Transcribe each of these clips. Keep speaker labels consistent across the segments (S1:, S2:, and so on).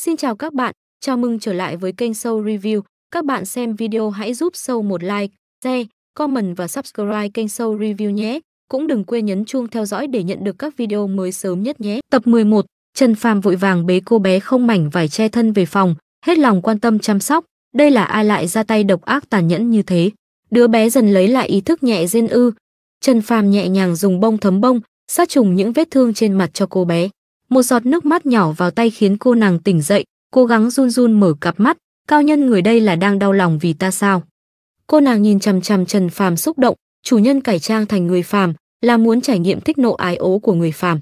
S1: Xin chào các bạn, chào mừng trở lại với kênh Show Review. Các bạn xem video hãy giúp Show một like, share, comment và subscribe kênh Show Review nhé. Cũng đừng quên nhấn chuông theo dõi để nhận được các video mới sớm nhất nhé. Tập 11, Trần Phàm vội vàng bế cô bé không mảnh vải che thân về phòng, hết lòng quan tâm chăm sóc. Đây là ai lại ra tay độc ác tàn nhẫn như thế? Đứa bé dần lấy lại ý thức nhẹ rên ư. Trần Phàm nhẹ nhàng dùng bông thấm bông, sát trùng những vết thương trên mặt cho cô bé. Một giọt nước mắt nhỏ vào tay khiến cô nàng tỉnh dậy, cố gắng run run mở cặp mắt, cao nhân người đây là đang đau lòng vì ta sao? Cô nàng nhìn chằm chằm Trần Phàm xúc động, chủ nhân cải trang thành người phàm là muốn trải nghiệm thích nộ ái ố của người phàm.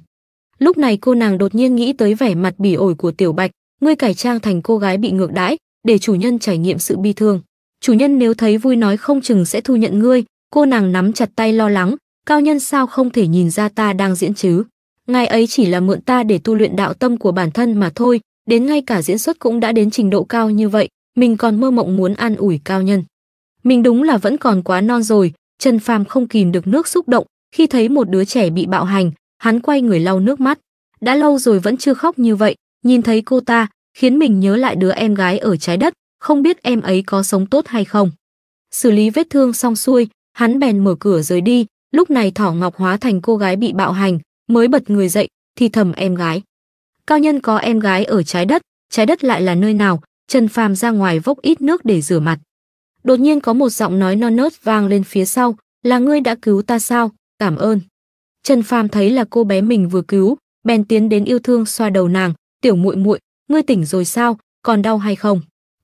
S1: Lúc này cô nàng đột nhiên nghĩ tới vẻ mặt bỉ ổi của Tiểu Bạch, ngươi cải trang thành cô gái bị ngược đãi, để chủ nhân trải nghiệm sự bi thương. Chủ nhân nếu thấy vui nói không chừng sẽ thu nhận ngươi, cô nàng nắm chặt tay lo lắng, cao nhân sao không thể nhìn ra ta đang diễn chứ? ngài ấy chỉ là mượn ta để tu luyện đạo tâm của bản thân mà thôi, đến ngay cả diễn xuất cũng đã đến trình độ cao như vậy, mình còn mơ mộng muốn an ủi cao nhân. Mình đúng là vẫn còn quá non rồi, Trần Phàm không kìm được nước xúc động, khi thấy một đứa trẻ bị bạo hành, hắn quay người lau nước mắt. Đã lâu rồi vẫn chưa khóc như vậy, nhìn thấy cô ta, khiến mình nhớ lại đứa em gái ở trái đất, không biết em ấy có sống tốt hay không. Xử lý vết thương xong xuôi, hắn bèn mở cửa rời đi, lúc này Thỏ Ngọc hóa thành cô gái bị bạo hành, mới bật người dậy, thì thầm em gái. Cao nhân có em gái ở trái đất, trái đất lại là nơi nào, Trần Phàm ra ngoài vốc ít nước để rửa mặt. Đột nhiên có một giọng nói non nớt vang lên phía sau, là ngươi đã cứu ta sao, cảm ơn. Trần Phàm thấy là cô bé mình vừa cứu, bèn tiến đến yêu thương xoa đầu nàng, tiểu muội muội, ngươi tỉnh rồi sao, còn đau hay không?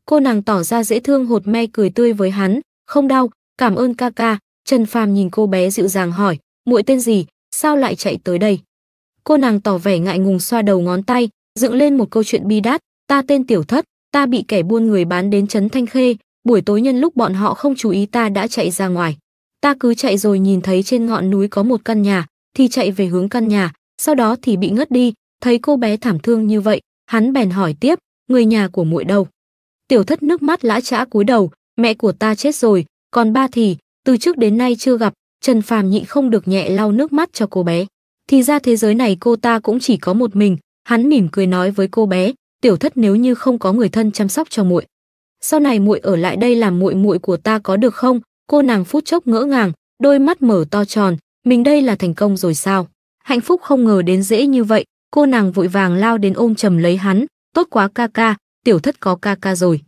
S1: Cô nàng tỏ ra dễ thương hột me cười tươi với hắn, không đau, cảm ơn ca ca. Trần Phàm nhìn cô bé dịu dàng hỏi, muội tên gì, sao lại chạy tới đây? Cô nàng tỏ vẻ ngại ngùng xoa đầu ngón tay, dựng lên một câu chuyện bi đát, ta tên Tiểu Thất, ta bị kẻ buôn người bán đến chấn Thanh Khê, buổi tối nhân lúc bọn họ không chú ý ta đã chạy ra ngoài. Ta cứ chạy rồi nhìn thấy trên ngọn núi có một căn nhà, thì chạy về hướng căn nhà, sau đó thì bị ngất đi, thấy cô bé thảm thương như vậy, hắn bèn hỏi tiếp, người nhà của muội đâu? Tiểu Thất nước mắt lã chã cúi đầu, mẹ của ta chết rồi, còn ba thì từ trước đến nay chưa gặp, Trần Phàm nhịn không được nhẹ lau nước mắt cho cô bé. Thì ra thế giới này cô ta cũng chỉ có một mình, hắn mỉm cười nói với cô bé, "Tiểu thất nếu như không có người thân chăm sóc cho muội, sau này muội ở lại đây làm muội muội của ta có được không?" Cô nàng phút chốc ngỡ ngàng, đôi mắt mở to tròn, mình đây là thành công rồi sao? Hạnh phúc không ngờ đến dễ như vậy, cô nàng vội vàng lao đến ôm chầm lấy hắn, "Tốt quá ca ca, tiểu thất có ca ca rồi."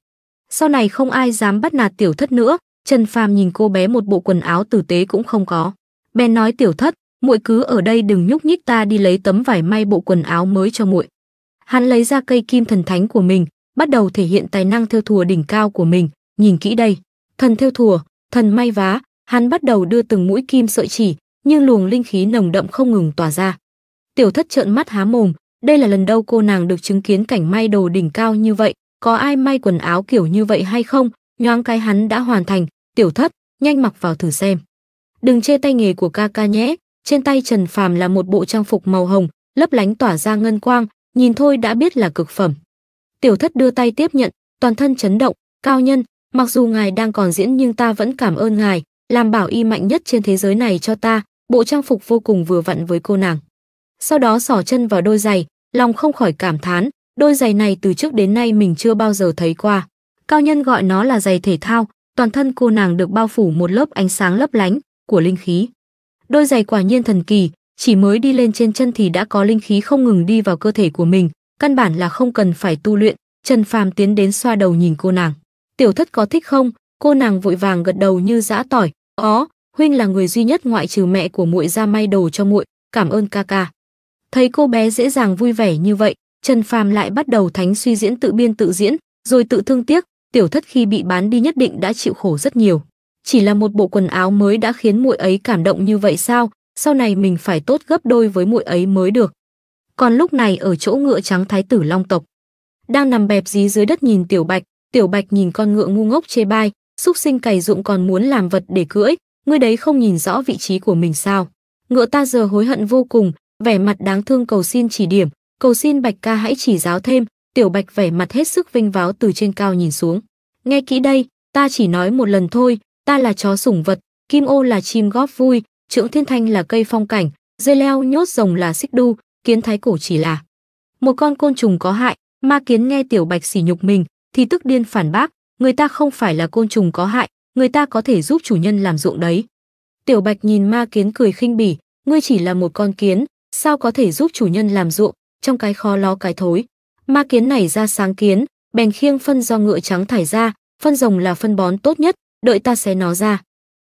S1: Sau này không ai dám bắt nạt tiểu thất nữa, Trần Phàm nhìn cô bé một bộ quần áo tử tế cũng không có. Bèn nói tiểu thất, muội cứ ở đây đừng nhúc nhích ta đi lấy tấm vải may bộ quần áo mới cho muội. Hắn lấy ra cây kim thần thánh của mình, bắt đầu thể hiện tài năng theo thùa đỉnh cao của mình, nhìn kỹ đây, thần theo thùa, thần may vá, hắn bắt đầu đưa từng mũi kim sợi chỉ, nhưng luồng linh khí nồng đậm không ngừng tỏa ra. Tiểu thất trợn mắt há mồm, đây là lần đầu cô nàng được chứng kiến cảnh may đồ đỉnh cao như vậy, có ai may quần áo kiểu như vậy hay không, nhoáng cái hắn đã hoàn thành, Tiểu thất, nhanh mặc vào thử xem. Đừng chê tay nghề của ca ca nhé. Trên tay Trần Phàm là một bộ trang phục màu hồng, lấp lánh tỏa ra ngân quang, nhìn thôi đã biết là cực phẩm. Tiểu thất đưa tay tiếp nhận, toàn thân chấn động, cao nhân, mặc dù ngài đang còn diễn nhưng ta vẫn cảm ơn ngài, làm bảo y mạnh nhất trên thế giới này cho ta, bộ trang phục vô cùng vừa vặn với cô nàng. Sau đó sỏ chân vào đôi giày, lòng không khỏi cảm thán, đôi giày này từ trước đến nay mình chưa bao giờ thấy qua. Cao nhân gọi nó là giày thể thao, toàn thân cô nàng được bao phủ một lớp ánh sáng lấp lánh của linh khí. Đôi giày quả nhiên thần kỳ, chỉ mới đi lên trên chân thì đã có linh khí không ngừng đi vào cơ thể của mình, căn bản là không cần phải tu luyện. Trần Phàm tiến đến xoa đầu nhìn cô nàng. "Tiểu thất có thích không?" Cô nàng vội vàng gật đầu như dã tỏi, "Có, huynh là người duy nhất ngoại trừ mẹ của muội ra may đồ cho muội, cảm ơn ca ca." Thấy cô bé dễ dàng vui vẻ như vậy, Trần Phàm lại bắt đầu thánh suy diễn tự biên tự diễn, rồi tự thương tiếc, tiểu thất khi bị bán đi nhất định đã chịu khổ rất nhiều. Chỉ là một bộ quần áo mới đã khiến muội ấy cảm động như vậy sao, sau này mình phải tốt gấp đôi với muội ấy mới được. Còn lúc này ở chỗ ngựa trắng thái tử Long tộc, đang nằm bẹp dí dưới đất nhìn Tiểu Bạch, Tiểu Bạch nhìn con ngựa ngu ngốc chê bai, xúc sinh cày dụng còn muốn làm vật để cưỡi, ngươi đấy không nhìn rõ vị trí của mình sao? Ngựa ta giờ hối hận vô cùng, vẻ mặt đáng thương cầu xin chỉ điểm, cầu xin Bạch ca hãy chỉ giáo thêm, Tiểu Bạch vẻ mặt hết sức vinh váo từ trên cao nhìn xuống. Nghe kỹ đây, ta chỉ nói một lần thôi, ta là chó sủng vật, kim ô là chim góp vui, Trưởng thiên thanh là cây phong cảnh, dây leo nhốt rồng là xích đu, kiến thái cổ chỉ là một con côn trùng có hại. Ma kiến nghe Tiểu Bạch sỉ nhục mình, thì tức điên phản bác, người ta không phải là côn trùng có hại, người ta có thể giúp chủ nhân làm ruộng đấy. Tiểu Bạch nhìn ma kiến cười khinh bỉ, ngươi chỉ là một con kiến, sao có thể giúp chủ nhân làm ruộng, trong cái khó ló cái thối. Ma kiến này ra sáng kiến, bèn khiêng phân do ngựa trắng thải ra, phân rồng là phân bón tốt nhất, đợi ta xé nó ra.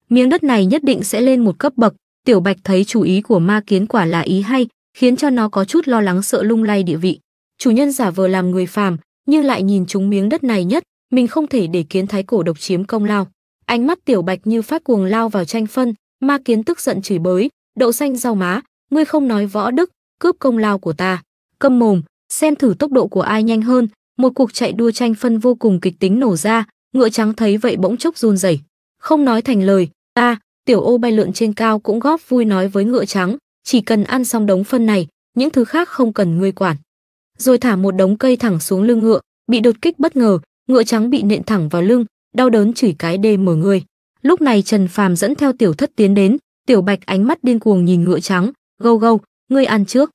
S1: Miếng đất này nhất định sẽ lên một cấp bậc, Tiểu Bạch thấy chủ ý của ma kiến quả là ý hay, khiến cho nó có chút lo lắng sợ lung lay địa vị. Chủ nhân giả vờ làm người phàm, nhưng lại nhìn chúng miếng đất này nhất, mình không thể để kiến thái cổ độc chiếm công lao. Ánh mắt Tiểu Bạch như phát cuồng lao vào tranh phân, ma kiến tức giận chửi bới, đậu xanh rau má, ngươi không nói võ đức, cướp công lao của ta. Câm mồm, xem thử tốc độ của ai nhanh hơn, một cuộc chạy đua tranh phân vô cùng kịch tính nổ ra, ngựa trắng thấy vậy bỗng chốc run rẩy. Không nói thành lời, ta, tiểu ô bay lượn trên cao cũng góp vui nói với ngựa trắng, chỉ cần ăn xong đống phân này, những thứ khác không cần ngươi quản. Rồi thả một đống cây thẳng xuống lưng ngựa, bị đột kích bất ngờ, ngựa trắng bị nện thẳng vào lưng, đau đớn chửi cái đê mở người. Lúc này Trần Phàm dẫn theo tiểu thất tiến đến, tiểu bạch ánh mắt điên cuồng nhìn ngựa trắng, gâu gâu, ngươi ăn trước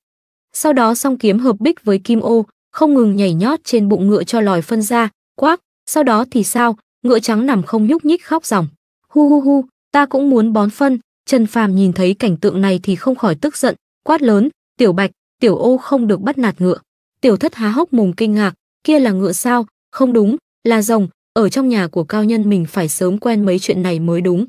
S1: sau đó song kiếm hợp bích với kim ô, không ngừng nhảy nhót trên bụng ngựa cho lòi phân ra, quắc, sau đó thì sao, ngựa trắng nằm không nhúc nhích khóc ròng. Hu hu hu, ta cũng muốn bón phân, Trần Phàm nhìn thấy cảnh tượng này thì không khỏi tức giận, quát lớn, "Tiểu Bạch, tiểu ô không được bắt nạt ngựa." Tiểu Thất há hốc mồm kinh ngạc, kia là ngựa sao? Không đúng, là rồng, ở trong nhà của cao nhân mình phải sớm quen mấy chuyện này mới đúng.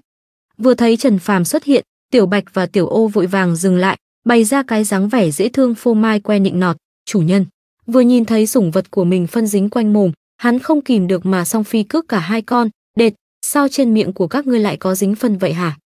S1: Vừa thấy Trần Phàm xuất hiện, Tiểu Bạch và Tiểu Ô vội vàng dừng lại, bày ra cái dáng vẻ dễ thương phô mai que nịnh nọt, chủ nhân. Vừa nhìn thấy sủng vật của mình phân dính quanh mồm, hắn không kìm được mà song phi cước cả hai con, đệt, sao trên miệng của các ngươi lại có dính phân vậy hả?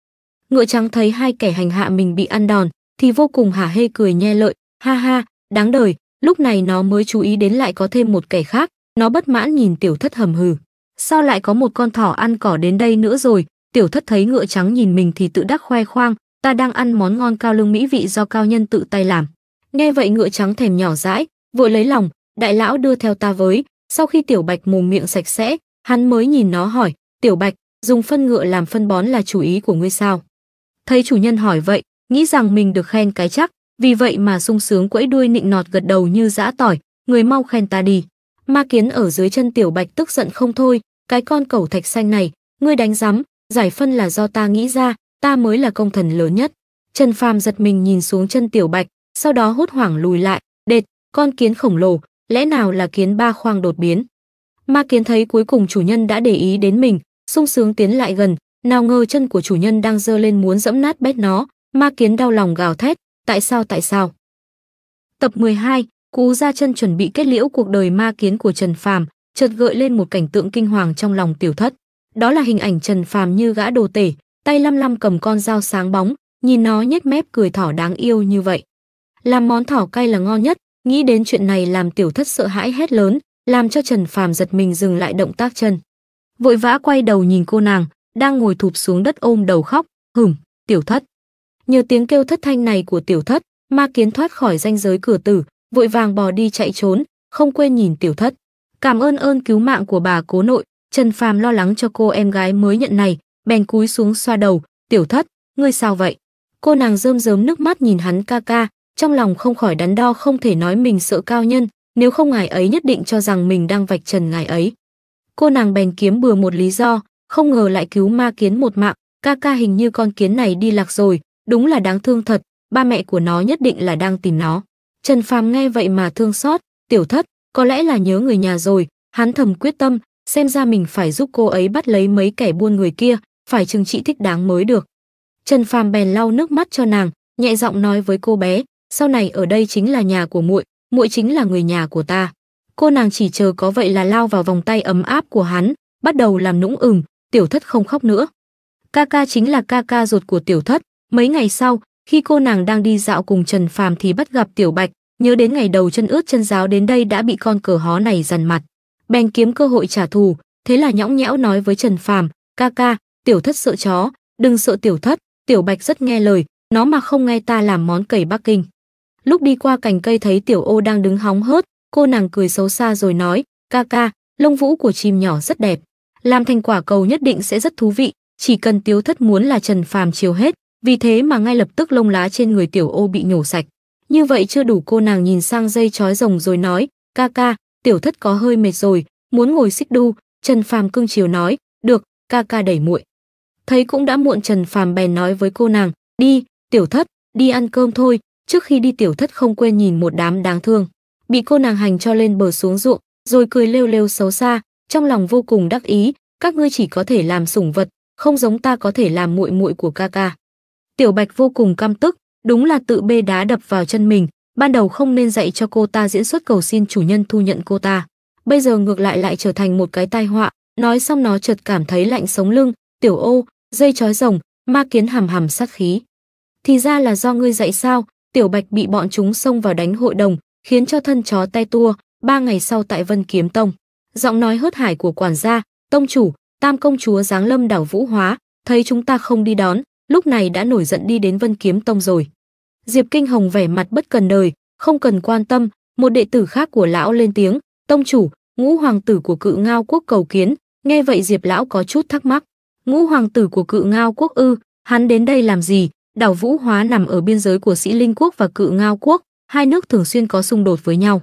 S1: Ngựa trắng thấy hai kẻ hành hạ mình bị ăn đòn, thì vô cùng hả hê cười nhe lợi, ha ha, đáng đời, lúc này nó mới chú ý đến lại có thêm một kẻ khác, nó bất mãn nhìn tiểu thất hầm hừ. Sao lại có một con thỏ ăn cỏ đến đây nữa rồi, tiểu thất thấy ngựa trắng nhìn mình thì tự đắc khoe khoang, ta đang ăn món ngon cao lương mỹ vị do cao nhân tự tay làm. Nghe vậy ngựa trắng thèm nhỏ dãi, vội lấy lòng, đại lão đưa theo ta với, sau khi tiểu bạch mồm miệng sạch sẽ, hắn mới nhìn nó hỏi, tiểu bạch, dùng phân ngựa làm phân bón là chủ ý của ngươi sao? Thấy chủ nhân hỏi vậy, nghĩ rằng mình được khen cái chắc, vì vậy mà sung sướng quẫy đuôi nịnh nọt gật đầu như dã tỏi, người mau khen ta đi. Ma kiến ở dưới chân tiểu bạch tức giận không thôi, cái con cẩu thạch xanh này, ngươi đánh rắm, giải phân là do ta nghĩ ra, ta mới là công thần lớn nhất. Trần Phàm giật mình nhìn xuống chân Tiểu Bạch, sau đó hốt hoảng lùi lại, đệt, con kiến khổng lồ, lẽ nào là kiến ba khoang đột biến? Ma kiến thấy cuối cùng chủ nhân đã để ý đến mình, sung sướng tiến lại gần, nào ngờ chân của chủ nhân đang dơ lên muốn dẫm nát bét nó, ma kiến đau lòng gào thét, tại sao tại sao? Tập 12, cú ra chân chuẩn bị kết liễu cuộc đời ma kiến của Trần Phàm, chợt gợi lên một cảnh tượng kinh hoàng trong lòng tiểu thất. Đó là hình ảnh Trần Phàm như gã đồ tể, tay lăm lăm cầm con dao sáng bóng, nhìn nó nhếch mép cười thỏ đáng yêu như vậy. Làm món thỏ cay là ngon nhất, nghĩ đến chuyện này làm tiểu thất sợ hãi hét lớn, làm cho Trần Phàm giật mình dừng lại động tác chân. Vội vã quay đầu nhìn cô nàng, đang ngồi thụp xuống đất ôm đầu khóc, hửm, tiểu thất. Nhờ tiếng kêu thất thanh này của tiểu thất, ma kiến thoát khỏi ranh giới cửa tử, vội vàng bò đi chạy trốn, không quên nhìn tiểu thất. Cảm ơn ơn cứu mạng của bà cố nội, Trần Phàm lo lắng cho cô em gái mới nhận này, bèn cúi xuống xoa đầu, "Tiểu Thất, ngươi sao vậy?" Cô nàng rơm rớm nước mắt nhìn hắn ca ca, trong lòng không khỏi đắn đo không thể nói mình sợ cao nhân, nếu không ngài ấy nhất định cho rằng mình đang vạch trần ngài ấy. Cô nàng bèn kiếm bừa một lý do, không ngờ lại cứu ma kiến một mạng, ca ca hình như con kiến này đi lạc rồi, đúng là đáng thương thật, ba mẹ của nó nhất định là đang tìm nó. Trần Phàm nghe vậy mà thương xót, tiểu thất, có lẽ là nhớ người nhà rồi, hắn thầm quyết tâm, xem ra mình phải giúp cô ấy bắt lấy mấy kẻ buôn người kia, phải trừng trị thích đáng mới được. Trần Phàm bèn lau nước mắt cho nàng, nhẹ giọng nói với cô bé, sau này ở đây chính là nhà của muội, muội chính là người nhà của ta. Cô nàng chỉ chờ có vậy là lao vào vòng tay ấm áp của hắn, bắt đầu làm nũng ửng, tiểu thất không khóc nữa. Ca ca chính là ca ca ruột của tiểu thất, mấy ngày sau, khi cô nàng đang đi dạo cùng Trần Phàm thì bắt gặp Tiểu Bạch, nhớ đến ngày đầu chân ướt chân giáo đến đây đã bị con cờ hó này dằn mặt. Bèn kiếm cơ hội trả thù, thế là nhõng nhẽo nói với Trần Phàm, "Ca ca, Tiểu thất sợ chó, đừng sợ tiểu thất, tiểu bạch rất nghe lời, nó mà không nghe ta làm món cầy Bắc Kinh. Lúc đi qua cành cây thấy tiểu ô đang đứng hóng hớt, cô nàng cười xấu xa rồi nói, ca ca, lông vũ của chim nhỏ rất đẹp. Làm thành quả cầu nhất định sẽ rất thú vị, chỉ cần tiểu thất muốn là trần phàm chiều hết, vì thế mà ngay lập tức lông lá trên người tiểu ô bị nhổ sạch. Như vậy chưa đủ cô nàng nhìn sang dây chói rồng rồi nói, ca ca, tiểu thất có hơi mệt rồi, muốn ngồi xích đu, trần phàm cưng chiều nói, được, ca ca đẩy muội thấy cũng đã muộn Trần Phàm bèn nói với cô nàng, "Đi, tiểu thất, đi ăn cơm thôi, trước khi đi tiểu thất không quên nhìn một đám đáng thương." Bị cô nàng hành cho lên bờ xuống ruộng, rồi cười lêu lêu xấu xa, trong lòng vô cùng đắc ý, các ngươi chỉ có thể làm sủng vật, không giống ta có thể làm muội muội của ca ca. Tiểu Bạch vô cùng căm tức, đúng là tự bê đá đập vào chân mình, ban đầu không nên dạy cho cô ta diễn xuất cầu xin chủ nhân thu nhận cô ta. Bây giờ ngược lại lại trở thành một cái tai họa, nói xong nó chợt cảm thấy lạnh sống lưng, "Tiểu Ô, dây chói rồng, ma kiến hàm hàm sát khí. Thì ra là do ngươi dạy sao, tiểu bạch bị bọn chúng xông vào đánh hội đồng, khiến cho thân chó tay tua, ba ngày sau tại Vân Kiếm Tông. Giọng nói hớt hải của quản gia, tông chủ, tam công chúa giáng lâm đảo Vũ Hóa, thấy chúng ta không đi đón, lúc này đã nổi giận đi đến Vân Kiếm Tông rồi. Diệp Kinh Hồng vẻ mặt bất cần đời, không cần quan tâm, một đệ tử khác của lão lên tiếng, tông chủ, ngũ hoàng tử của cự ngao quốc cầu kiến, nghe vậy Diệp lão có chút thắc mắc ngũ hoàng tử của cự ngao quốc ư, hắn đến đây làm gì? Đảo Vũ Hóa nằm ở biên giới của Sĩ Linh Quốc và Cự Ngao Quốc, hai nước thường xuyên có xung đột với nhau.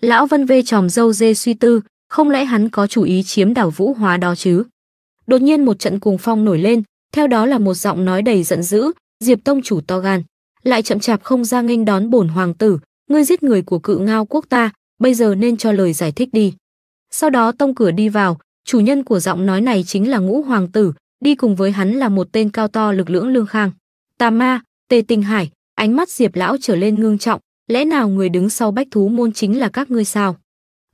S1: Lão Vân Vê tròm dâu dê suy tư, không lẽ hắn có chủ ý chiếm đảo Vũ Hóa đó chứ? Đột nhiên một trận cuồng phong nổi lên, theo đó là một giọng nói đầy giận dữ, Diệp Tông chủ to gan, lại chậm chạp không ra nghênh đón bổn hoàng tử, ngươi giết người của Cự Ngao Quốc ta, bây giờ nên cho lời giải thích đi. Sau đó tông cửa đi vào, chủ nhân của giọng nói này chính là ngũ hoàng tử đi cùng với hắn là một tên cao to lực lưỡng lương khang tà ma tề Tinh hải ánh mắt diệp lão trở lên ngương trọng lẽ nào người đứng sau bách thú môn chính là các ngươi sao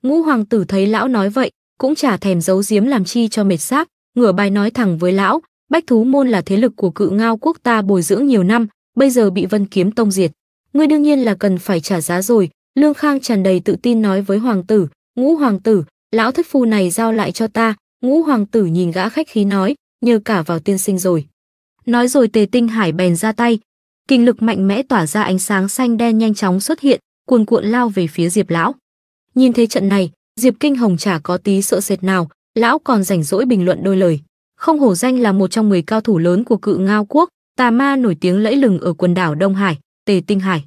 S1: ngũ hoàng tử thấy lão nói vậy cũng chả thèm giấu giếm làm chi cho mệt xác ngửa bài nói thẳng với lão bách thú môn là thế lực của cự ngao quốc ta bồi dưỡng nhiều năm bây giờ bị vân kiếm tông diệt ngươi đương nhiên là cần phải trả giá rồi lương khang tràn đầy tự tin nói với hoàng tử ngũ hoàng tử lão thất phu này giao lại cho ta, ngũ hoàng tử nhìn gã khách khí nói, nhờ cả vào tiên sinh rồi. Nói rồi tề tinh hải bèn ra tay, kinh lực mạnh mẽ tỏa ra ánh sáng xanh đen nhanh chóng xuất hiện, cuồn cuộn lao về phía Diệp lão. Nhìn thấy trận này, Diệp Kinh Hồng chả có tí sợ sệt nào, lão còn rảnh rỗi bình luận đôi lời. Không hổ danh là một trong 10 cao thủ lớn của cự ngao quốc, tà ma nổi tiếng lẫy lừng ở quần đảo Đông Hải, Tề Tinh Hải.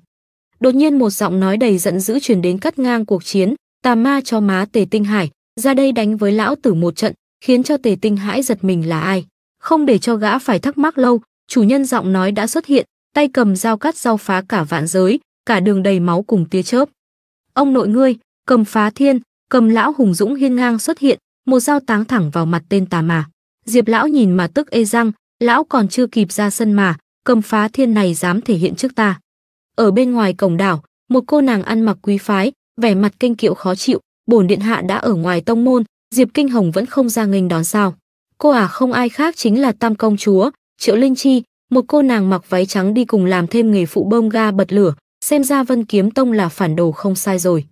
S1: Đột nhiên một giọng nói đầy giận dữ truyền đến cắt ngang cuộc chiến, tà ma cho má Tề Tinh Hải, ra đây đánh với lão tử một trận, khiến cho Tề Tinh hãi giật mình là ai. Không để cho gã phải thắc mắc lâu, chủ nhân giọng nói đã xuất hiện, tay cầm dao cắt dao phá cả vạn giới, cả đường đầy máu cùng tia chớp. Ông nội ngươi, cầm phá thiên, cầm lão hùng dũng hiên ngang xuất hiện, một dao táng thẳng vào mặt tên tà mà. Diệp lão nhìn mà tức ê răng, lão còn chưa kịp ra sân mà, cầm phá thiên này dám thể hiện trước ta. Ở bên ngoài cổng đảo, một cô nàng ăn mặc quý phái, vẻ mặt kênh kiệu khó chịu, bổn điện hạ đã ở ngoài tông môn, Diệp Kinh Hồng vẫn không ra nghênh đón sao? Cô à không ai khác chính là Tam công chúa, Triệu Linh Chi, một cô nàng mặc váy trắng đi cùng làm thêm nghề phụ bông ga bật lửa, xem ra Vân Kiếm Tông là phản đồ không sai rồi.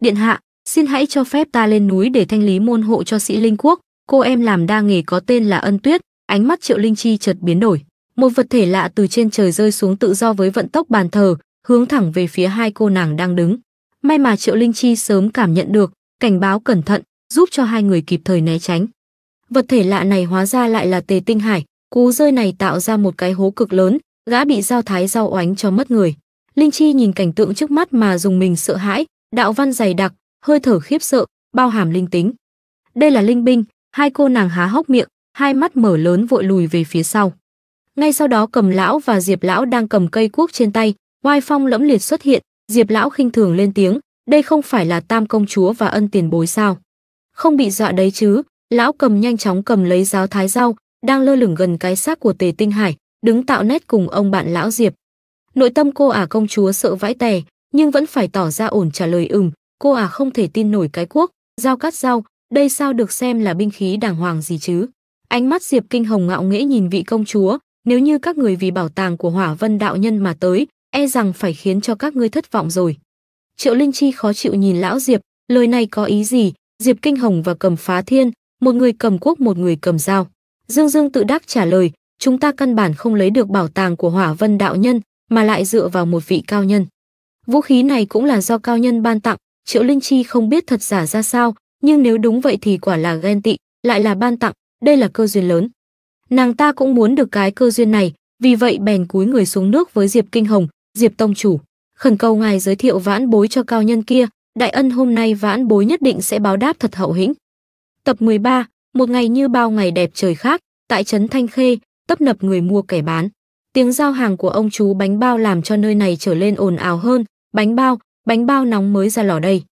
S1: Điện hạ, xin hãy cho phép ta lên núi để thanh lý môn hộ cho sĩ Linh Quốc, cô em làm đa nghề có tên là Ân Tuyết, ánh mắt Triệu Linh Chi chợt biến đổi. Một vật thể lạ từ trên trời rơi xuống tự do với vận tốc bàn thờ, hướng thẳng về phía hai cô nàng đang đứng. May mà Triệu Linh Chi sớm cảm nhận được, cảnh báo cẩn thận, giúp cho hai người kịp thời né tránh. Vật thể lạ này hóa ra lại là Tề Tinh Hải, cú rơi này tạo ra một cái hố cực lớn, gã bị giao thái giao oánh cho mất người. Linh Chi nhìn cảnh tượng trước mắt mà dùng mình sợ hãi, đạo văn dày đặc, hơi thở khiếp sợ, bao hàm linh tính. Đây là linh binh, hai cô nàng há hốc miệng, hai mắt mở lớn vội lùi về phía sau. Ngay sau đó Cầm lão và Diệp lão đang cầm cây cuốc trên tay, oai phong lẫm liệt xuất hiện, Diệp lão khinh thường lên tiếng, đây không phải là tam công chúa và ân tiền bối sao? Không bị dọa đấy chứ, lão cầm nhanh chóng cầm lấy giáo thái rau, đang lơ lửng gần cái xác của tề tinh hải, đứng tạo nét cùng ông bạn lão Diệp. Nội tâm cô ả à công chúa sợ vãi tè, nhưng vẫn phải tỏ ra ổn trả lời ừm, cô ả à không thể tin nổi cái quốc. dao cắt dao, đây sao được xem là binh khí đàng hoàng gì chứ? Ánh mắt Diệp Kinh Hồng ngạo nghễ nhìn vị công chúa, nếu như các người vì bảo tàng của Hỏa Vân đạo nhân mà tới, e rằng phải khiến cho các ngươi thất vọng rồi. Triệu Linh Chi khó chịu nhìn lão Diệp, lời này có ý gì? Diệp Kinh Hồng và Cầm Phá Thiên, một người cầm quốc một người cầm dao. Dương Dương tự đắc trả lời, chúng ta căn bản không lấy được bảo tàng của Hỏa Vân đạo nhân, mà lại dựa vào một vị cao nhân. Vũ khí này cũng là do cao nhân ban tặng, Triệu Linh Chi không biết thật giả ra sao, nhưng nếu đúng vậy thì quả là ghen tị, lại là ban tặng, đây là cơ duyên lớn. Nàng ta cũng muốn được cái cơ duyên này, vì vậy bèn cúi người xuống nước với Diệp Kinh Hồng, Diệp tông chủ, khẩn cầu ngài giới thiệu vãn bối cho cao nhân kia, đại ân hôm nay vãn bối nhất định sẽ báo đáp thật hậu hĩnh. Tập 13, một ngày như bao ngày đẹp trời khác, tại trấn Thanh Khê, tấp nập người mua kẻ bán. Tiếng giao hàng của ông chú bánh bao làm cho nơi này trở lên ồn ào hơn, bánh bao, bánh bao nóng mới ra lò đây.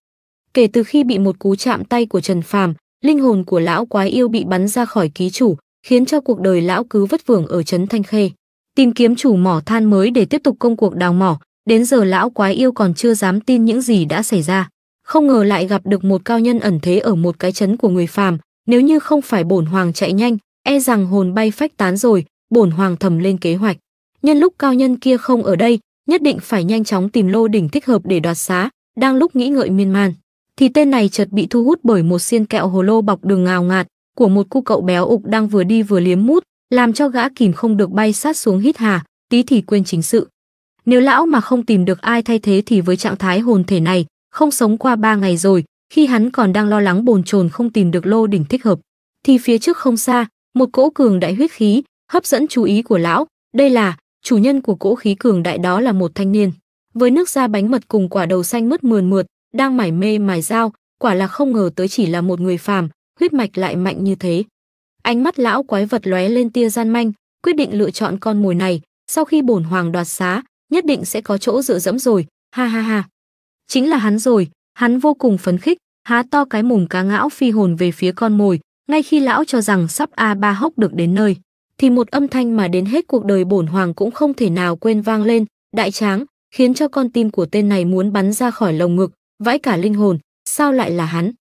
S1: Kể từ khi bị một cú chạm tay của Trần Phàm, linh hồn của lão quái yêu bị bắn ra khỏi ký chủ, khiến cho cuộc đời lão cứ vất vưởng ở trấn Thanh Khê tìm kiếm chủ mỏ than mới để tiếp tục công cuộc đào mỏ. Đến giờ lão quái yêu còn chưa dám tin những gì đã xảy ra. Không ngờ lại gặp được một cao nhân ẩn thế ở một cái chấn của người phàm. Nếu như không phải bổn hoàng chạy nhanh, e rằng hồn bay phách tán rồi, bổn hoàng thầm lên kế hoạch. Nhân lúc cao nhân kia không ở đây, nhất định phải nhanh chóng tìm lô đỉnh thích hợp để đoạt xá, đang lúc nghĩ ngợi miên man. Thì tên này chợt bị thu hút bởi một xiên kẹo hồ lô bọc đường ngào ngạt của một cu cậu béo ục đang vừa đi vừa liếm mút, làm cho gã kìm không được bay sát xuống hít hà, tí thì quên chính sự. Nếu lão mà không tìm được ai thay thế thì với trạng thái hồn thể này, không sống qua ba ngày rồi, khi hắn còn đang lo lắng bồn chồn không tìm được lô đỉnh thích hợp, thì phía trước không xa, một cỗ cường đại huyết khí hấp dẫn chú ý của lão, đây là chủ nhân của cỗ khí cường đại đó là một thanh niên, với nước da bánh mật cùng quả đầu xanh mướt mườn mượt, đang mải mê mài dao, quả là không ngờ tới chỉ là một người phàm, huyết mạch lại mạnh như thế. Ánh mắt lão quái vật lóe lên tia gian manh, quyết định lựa chọn con mồi này, sau khi bổn hoàng đoạt xá, nhất định sẽ có chỗ dựa dẫm rồi, ha ha ha. Chính là hắn rồi, hắn vô cùng phấn khích, há to cái mồm cá ngão phi hồn về phía con mồi, ngay khi lão cho rằng sắp a ba hốc được đến nơi, thì một âm thanh mà đến hết cuộc đời bổn hoàng cũng không thể nào quên vang lên, đại tráng, khiến cho con tim của tên này muốn bắn ra khỏi lồng ngực, vãi cả linh hồn, sao lại là hắn?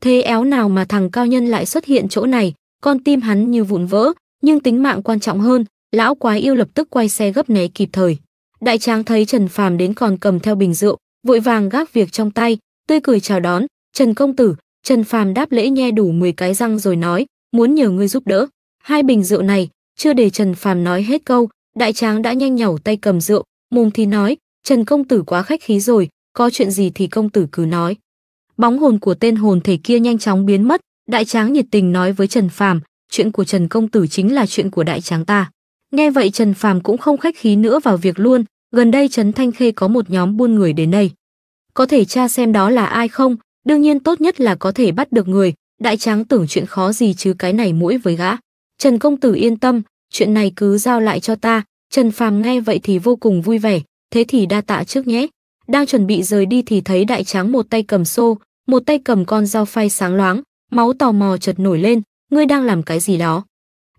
S1: Thế éo nào mà thằng cao nhân lại xuất hiện chỗ này, con tim hắn như vụn vỡ, nhưng tính mạng quan trọng hơn, lão quái yêu lập tức quay xe gấp né kịp thời. Đại tráng thấy Trần Phàm đến còn cầm theo bình rượu, vội vàng gác việc trong tay, tươi cười chào đón, "Trần công tử." Trần Phàm đáp lễ nhe đủ 10 cái răng rồi nói, "Muốn nhờ ngươi giúp đỡ." Hai bình rượu này, chưa để Trần Phàm nói hết câu, đại tráng đã nhanh nhảu tay cầm rượu, mồm thì nói, "Trần công tử quá khách khí rồi, có chuyện gì thì công tử cứ nói." Bóng hồn của tên hồn thể kia nhanh chóng biến mất, Đại Tráng nhiệt tình nói với Trần Phàm, chuyện của Trần công tử chính là chuyện của đại tráng ta. Nghe vậy Trần Phàm cũng không khách khí nữa vào việc luôn, gần đây Trần Thanh Khê có một nhóm buôn người đến đây. Có thể tra xem đó là ai không, đương nhiên tốt nhất là có thể bắt được người, đại tráng tưởng chuyện khó gì chứ cái này mũi với gã. Trần công tử yên tâm, chuyện này cứ giao lại cho ta. Trần Phàm nghe vậy thì vô cùng vui vẻ, thế thì đa tạ trước nhé. Đang chuẩn bị rời đi thì thấy đại tráng một tay cầm xô, một tay cầm con dao phay sáng loáng, Máu tò mò chợt nổi lên, ngươi đang làm cái gì đó?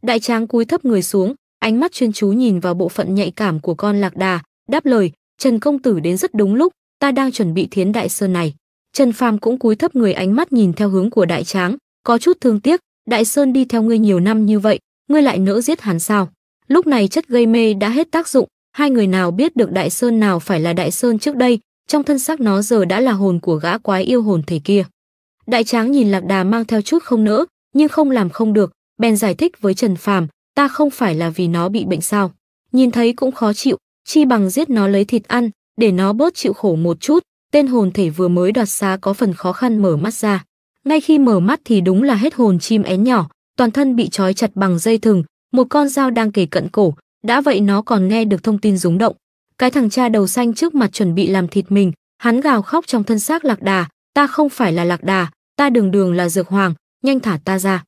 S1: Đại tráng cúi thấp người xuống, ánh mắt chuyên chú nhìn vào bộ phận nhạy cảm của con lạc đà, đáp lời, Trần công tử đến rất đúng lúc, ta đang chuẩn bị thiến đại sơn này. Trần Phàm cũng cúi thấp người ánh mắt nhìn theo hướng của đại tráng, có chút thương tiếc, đại sơn đi theo ngươi nhiều năm như vậy, ngươi lại nỡ giết hắn sao? Lúc này chất gây mê đã hết tác dụng, hai người nào biết được đại sơn nào phải là đại sơn trước đây, trong thân xác nó giờ đã là hồn của gã quái yêu hồn thể kia. Đại tráng nhìn Lạc Đà mang theo chút không nỡ, nhưng không làm không được, bèn giải thích với Trần Phàm, ta không phải là vì nó bị bệnh sao? Nhìn thấy cũng khó chịu, chi bằng giết nó lấy thịt ăn, để nó bớt chịu khổ một chút, tên hồn thể vừa mới đoạt xá có phần khó khăn mở mắt ra. Ngay khi mở mắt thì đúng là hết hồn chim én nhỏ, toàn thân bị trói chặt bằng dây thừng, một con dao đang kề cận cổ, đã vậy nó còn nghe được thông tin rúng động. Cái thằng cha đầu xanh trước mặt chuẩn bị làm thịt mình, hắn gào khóc trong thân xác lạc đà, ta không phải là lạc đà, ta đường đường là dược hoàng, nhanh thả ta ra.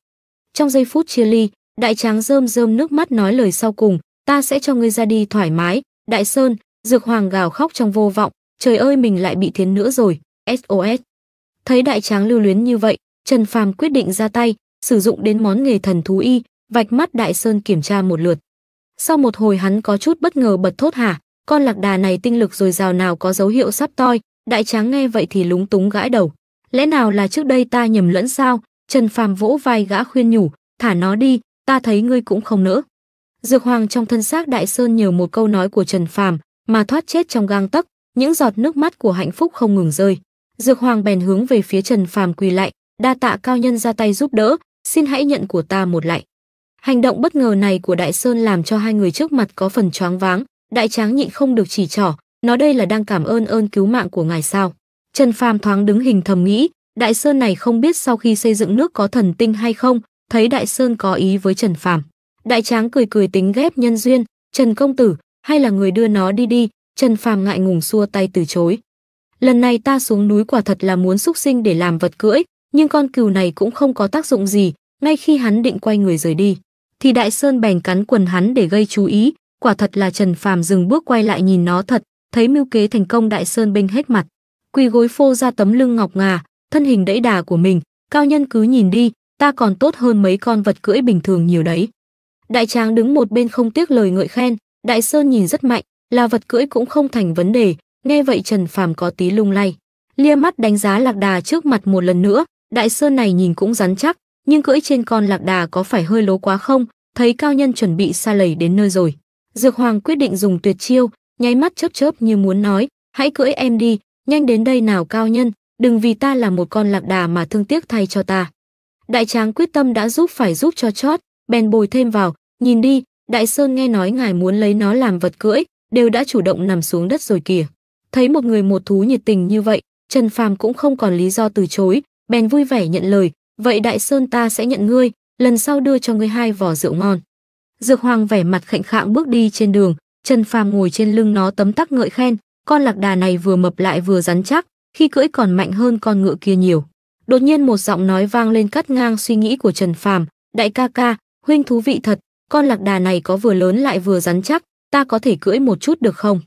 S1: Trong giây phút chia ly, đại tráng rơm rơm nước mắt nói lời sau cùng, ta sẽ cho ngươi ra đi thoải mái, đại sơn, dược hoàng gào khóc trong vô vọng, trời ơi mình lại bị thiến nữa rồi, SOS. Thấy đại tráng lưu luyến như vậy, Trần Phàm quyết định ra tay, sử dụng đến món nghề thần thú y, vạch mắt đại sơn kiểm tra một lượt. Sau một hồi hắn có chút bất ngờ bật thốt hả, con lạc đà này tinh lực dồi dào nào có dấu hiệu sắp toi, Đại tráng nghe vậy thì lúng túng gãi đầu. Lẽ nào là trước đây ta nhầm lẫn sao? Trần Phàm vỗ vai gã khuyên nhủ, thả nó đi, ta thấy ngươi cũng không nỡ. Dược Hoàng trong thân xác Đại Sơn nhiều một câu nói của Trần Phàm mà thoát chết trong gang tấc, những giọt nước mắt của hạnh phúc không ngừng rơi. Dược Hoàng bèn hướng về phía Trần Phàm quỳ lại, đa tạ cao nhân ra tay giúp đỡ, xin hãy nhận của ta một lại. Hành động bất ngờ này của Đại Sơn làm cho hai người trước mặt có phần choáng váng, Đại Tráng nhịn không được chỉ trỏ, nó đây là đang cảm ơn ơn cứu mạng của ngài sao? Trần Phàm thoáng đứng hình thầm nghĩ, Đại Sơn này không biết sau khi xây dựng nước có thần tinh hay không, thấy Đại Sơn có ý với Trần Phàm. Đại Tráng cười cười tính ghép nhân duyên, Trần Công Tử, hay là người đưa nó đi đi, Trần Phàm ngại ngùng xua tay từ chối. Lần này ta xuống núi quả thật là muốn xúc sinh để làm vật cưỡi, nhưng con cừu này cũng không có tác dụng gì, ngay khi hắn định quay người rời đi, thì Đại Sơn bèn cắn quần hắn để gây chú ý, quả thật là Trần Phàm dừng bước quay lại nhìn nó thật, thấy mưu kế thành công đại sơn bênh hết mặt quỳ gối phô ra tấm lưng ngọc ngà thân hình đẫy đà của mình cao nhân cứ nhìn đi ta còn tốt hơn mấy con vật cưỡi bình thường nhiều đấy đại tráng đứng một bên không tiếc lời ngợi khen đại sơn nhìn rất mạnh là vật cưỡi cũng không thành vấn đề nghe vậy trần phàm có tí lung lay lia mắt đánh giá lạc đà trước mặt một lần nữa đại sơn này nhìn cũng rắn chắc nhưng cưỡi trên con lạc đà có phải hơi lố quá không thấy cao nhân chuẩn bị xa lầy đến nơi rồi dược hoàng quyết định dùng tuyệt chiêu nháy mắt chớp chớp như muốn nói, hãy cưỡi em đi, nhanh đến đây nào cao nhân, đừng vì ta là một con lạc đà mà thương tiếc thay cho ta. Đại tráng quyết tâm đã giúp phải giúp cho chót, bèn bồi thêm vào, nhìn đi, Đại Sơn nghe nói ngài muốn lấy nó làm vật cưỡi, đều đã chủ động nằm xuống đất rồi kìa. Thấy một người một thú nhiệt tình như vậy, Trần Phàm cũng không còn lý do từ chối, bèn vui vẻ nhận lời, vậy Đại Sơn ta sẽ nhận ngươi, lần sau đưa cho ngươi hai vỏ rượu ngon. Dược Hoàng vẻ mặt khệnh khạng bước đi trên đường, Trần Phàm ngồi trên lưng nó tấm tắc ngợi khen, con lạc đà này vừa mập lại vừa rắn chắc, khi cưỡi còn mạnh hơn con ngựa kia nhiều. Đột nhiên một giọng nói vang lên cắt ngang suy nghĩ của Trần Phàm, "Đại ca ca, huynh thú vị thật, con lạc đà này có vừa lớn lại vừa rắn chắc, ta có thể cưỡi một chút được không?"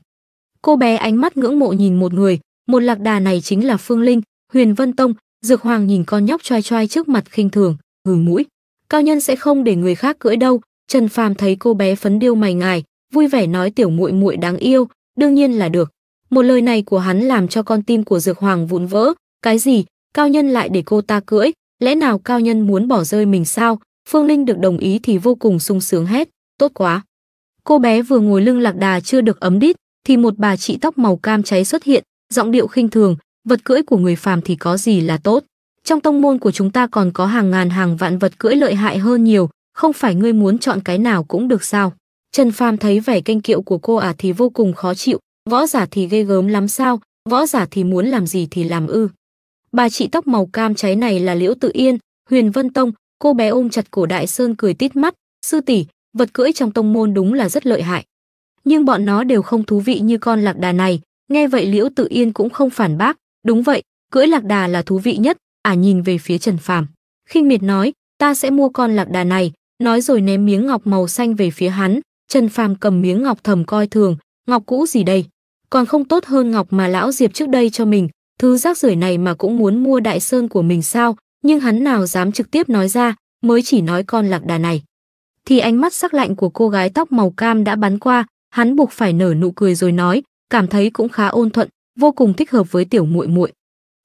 S1: Cô bé ánh mắt ngưỡng mộ nhìn một người, một lạc đà này chính là Phương Linh, Huyền Vân Tông, Dược Hoàng nhìn con nhóc choi choi trước mặt khinh thường, hừ mũi. Cao nhân sẽ không để người khác cưỡi đâu, Trần Phàm thấy cô bé phấn điêu mày ngài, vui vẻ nói tiểu muội muội đáng yêu, đương nhiên là được. Một lời này của hắn làm cho con tim của Dược Hoàng vụn vỡ, cái gì, cao nhân lại để cô ta cưỡi, lẽ nào cao nhân muốn bỏ rơi mình sao? Phương Linh được đồng ý thì vô cùng sung sướng hết, tốt quá. Cô bé vừa ngồi lưng lạc đà chưa được ấm đít, thì một bà chị tóc màu cam cháy xuất hiện, giọng điệu khinh thường, vật cưỡi của người phàm thì có gì là tốt. Trong tông môn của chúng ta còn có hàng ngàn hàng vạn vật cưỡi lợi hại hơn nhiều, không phải ngươi muốn chọn cái nào cũng được sao? Trần Phàm thấy vẻ canh kiệu của cô à thì vô cùng khó chịu, võ giả thì ghê gớm lắm sao, võ giả thì muốn làm gì thì làm ư. Bà chị tóc màu cam cháy này là Liễu Tự Yên, Huyền Vân Tông, cô bé ôm chặt cổ Đại Sơn cười tít mắt, sư tỷ, vật cưỡi trong tông môn đúng là rất lợi hại. Nhưng bọn nó đều không thú vị như con lạc đà này, nghe vậy Liễu Tự Yên cũng không phản bác, đúng vậy, cưỡi lạc đà là thú vị nhất, à nhìn về phía Trần Phàm. khinh miệt nói, ta sẽ mua con lạc đà này, nói rồi ném miếng ngọc màu xanh về phía hắn, Trần Phàm cầm miếng ngọc thầm coi thường, ngọc cũ gì đây? Còn không tốt hơn ngọc mà lão Diệp trước đây cho mình, thứ rác rưởi này mà cũng muốn mua đại sơn của mình sao? Nhưng hắn nào dám trực tiếp nói ra, mới chỉ nói con lạc đà này. Thì ánh mắt sắc lạnh của cô gái tóc màu cam đã bắn qua, hắn buộc phải nở nụ cười rồi nói, cảm thấy cũng khá ôn thuận, vô cùng thích hợp với tiểu muội muội.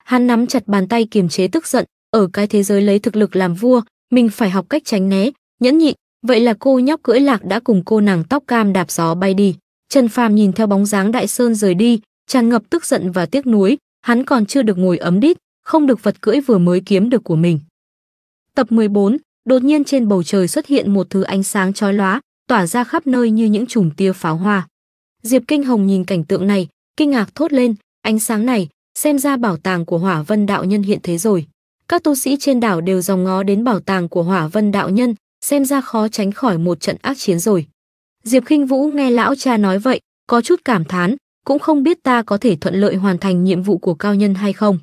S1: Hắn nắm chặt bàn tay kiềm chế tức giận, ở cái thế giới lấy thực lực làm vua, mình phải học cách tránh né, nhẫn nhịn, Vậy là cô nhóc cưỡi lạc đã cùng cô nàng tóc cam đạp gió bay đi. Trần Phàm nhìn theo bóng dáng Đại Sơn rời đi, tràn ngập tức giận và tiếc nuối, hắn còn chưa được ngồi ấm đít, không được vật cưỡi vừa mới kiếm được của mình. Tập 14, đột nhiên trên bầu trời xuất hiện một thứ ánh sáng chói lóa, tỏa ra khắp nơi như những chùm tia pháo hoa. Diệp Kinh Hồng nhìn cảnh tượng này, kinh ngạc thốt lên, ánh sáng này, xem ra bảo tàng của Hỏa Vân đạo nhân hiện thế rồi. Các tu sĩ trên đảo đều dòng ngó đến bảo tàng của Hỏa Vân đạo nhân, xem ra khó tránh khỏi một trận ác chiến rồi. Diệp Khinh Vũ nghe lão cha nói vậy, có chút cảm thán, cũng không biết ta có thể thuận lợi hoàn thành nhiệm vụ của cao nhân hay không.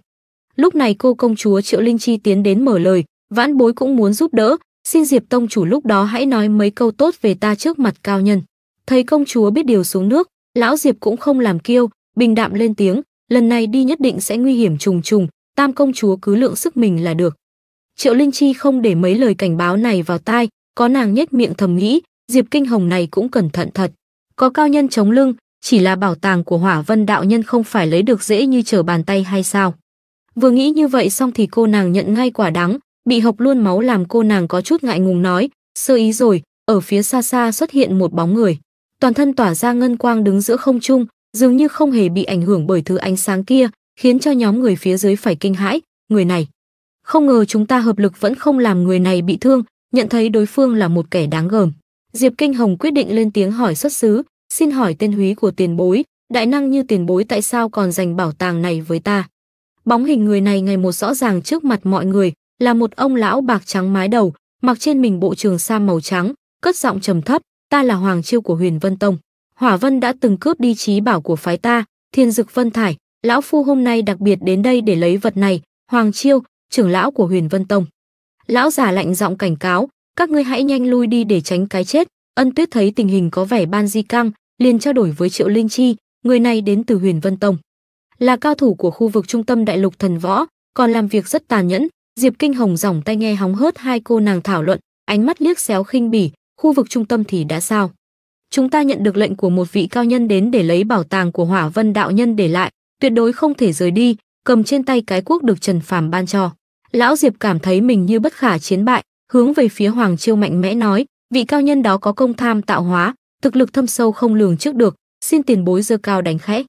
S1: Lúc này cô công chúa Triệu Linh Chi tiến đến mở lời, vãn bối cũng muốn giúp đỡ, xin Diệp tông chủ lúc đó hãy nói mấy câu tốt về ta trước mặt cao nhân. Thấy công chúa biết điều xuống nước, lão Diệp cũng không làm kiêu, bình đạm lên tiếng, lần này đi nhất định sẽ nguy hiểm trùng trùng, tam công chúa cứ lượng sức mình là được. Triệu Linh Chi không để mấy lời cảnh báo này vào tai, có nàng nhếch miệng thầm nghĩ, Diệp Kinh Hồng này cũng cẩn thận thật. Có cao nhân chống lưng, chỉ là bảo tàng của Hỏa Vân đạo nhân không phải lấy được dễ như trở bàn tay hay sao? Vừa nghĩ như vậy xong thì cô nàng nhận ngay quả đắng, bị hộc luôn máu làm cô nàng có chút ngại ngùng nói, sơ ý rồi, ở phía xa xa xuất hiện một bóng người. Toàn thân tỏa ra ngân quang đứng giữa không trung, dường như không hề bị ảnh hưởng bởi thứ ánh sáng kia, khiến cho nhóm người phía dưới phải kinh hãi, người này không ngờ chúng ta hợp lực vẫn không làm người này bị thương, nhận thấy đối phương là một kẻ đáng gờm. Diệp Kinh Hồng quyết định lên tiếng hỏi xuất xứ, xin hỏi tên húy của tiền bối, đại năng như tiền bối tại sao còn dành bảo tàng này với ta? Bóng hình người này ngày một rõ ràng trước mặt mọi người, là một ông lão bạc trắng mái đầu, mặc trên mình bộ trường sa màu trắng, cất giọng trầm thấp, ta là Hoàng Chiêu của Huyền Vân Tông. Hỏa Vân đã từng cướp đi trí bảo của phái ta, Thiên Dực Vân Thải, lão phu hôm nay đặc biệt đến đây để lấy vật này, Hoàng Chiêu, trưởng lão của Huyền Vân Tông. Lão già lạnh giọng cảnh cáo, các ngươi hãy nhanh lui đi để tránh cái chết. Ân Tuyết thấy tình hình có vẻ ban di căng, liền trao đổi với Triệu Linh Chi, người này đến từ Huyền Vân Tông, là cao thủ của khu vực trung tâm đại lục thần võ, còn làm việc rất tàn nhẫn. Diệp Kinh Hồng dòng tay nghe hóng hớt hai cô nàng thảo luận, ánh mắt liếc xéo khinh bỉ, khu vực trung tâm thì đã sao? Chúng ta nhận được lệnh của một vị cao nhân đến để lấy bảo tàng của Hỏa Vân đạo nhân để lại, tuyệt đối không thể rời đi, cầm trên tay cái quốc được Trần Phàm ban cho. Lão Diệp cảm thấy mình như bất khả chiến bại, hướng về phía Hoàng Chiêu mạnh mẽ nói, vị cao nhân đó có công tham tạo hóa, thực lực thâm sâu không lường trước được, xin tiền bối dơ cao đánh khẽ.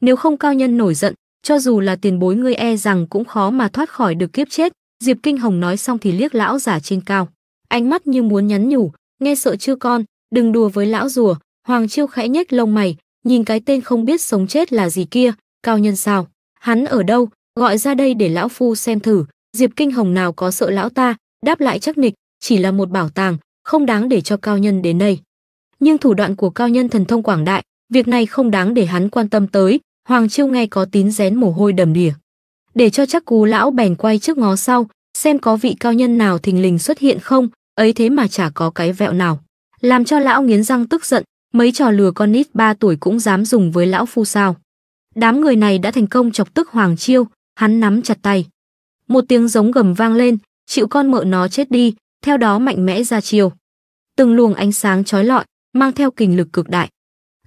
S1: Nếu không cao nhân nổi giận, cho dù là tiền bối ngươi e rằng cũng khó mà thoát khỏi được kiếp chết, Diệp Kinh Hồng nói xong thì liếc lão giả trên cao, ánh mắt như muốn nhắn nhủ, nghe sợ chưa con, đừng đùa với lão rùa, Hoàng Chiêu khẽ nhếch lông mày, nhìn cái tên không biết sống chết là gì kia, cao nhân sao? Hắn ở đâu? Gọi ra đây để lão phu xem thử, Diệp Kinh Hồng nào có sợ lão ta, đáp lại chắc nịch, chỉ là một bảo tàng, không đáng để cho cao nhân đến đây. Nhưng thủ đoạn của cao nhân thần thông quảng đại, việc này không đáng để hắn quan tâm tới, Hoàng Chiêu nghe có tín rén mồ hôi đầm đìa. Để cho chắc cú lão bèn quay trước ngó sau, xem có vị cao nhân nào thình lình xuất hiện không, ấy thế mà chả có cái vẹo nào. Làm cho lão nghiến răng tức giận, mấy trò lừa con nít ba tuổi cũng dám dùng với lão phu sao. Đám người này đã thành công chọc tức Hoàng Chiêu, hắn nắm chặt tay. Một tiếng giống gầm vang lên, chịu con mợ nó chết đi, theo đó mạnh mẽ ra chiều. Từng luồng ánh sáng chói lọi, mang theo kình lực cực đại.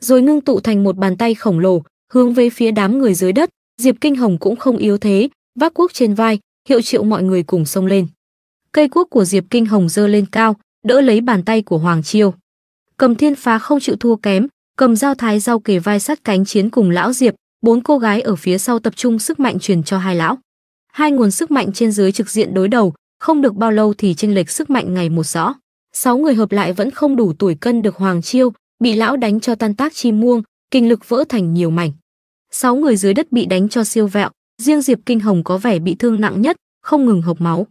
S1: Rồi ngưng tụ thành một bàn tay khổng lồ, hướng về phía đám người dưới đất, Diệp Kinh Hồng cũng không yếu thế, vác quốc trên vai, hiệu triệu mọi người cùng xông lên. Cây quốc của Diệp Kinh Hồng dơ lên cao, đỡ lấy bàn tay của Hoàng Chiêu. Cầm Thiên Phá không chịu thua kém, cầm dao thái dao kề vai sát cánh chiến cùng lão Diệp, bốn cô gái ở phía sau tập trung sức mạnh truyền cho hai lão hai nguồn sức mạnh trên dưới trực diện đối đầu, không được bao lâu thì chênh lệch sức mạnh ngày một rõ. Sáu người hợp lại vẫn không đủ tuổi cân được Hoàng Chiêu, bị lão đánh cho tan tác chi muông, kinh lực vỡ thành nhiều mảnh. Sáu người dưới đất bị đánh cho siêu vẹo, riêng Diệp Kinh Hồng có vẻ bị thương nặng nhất, không ngừng hộc máu.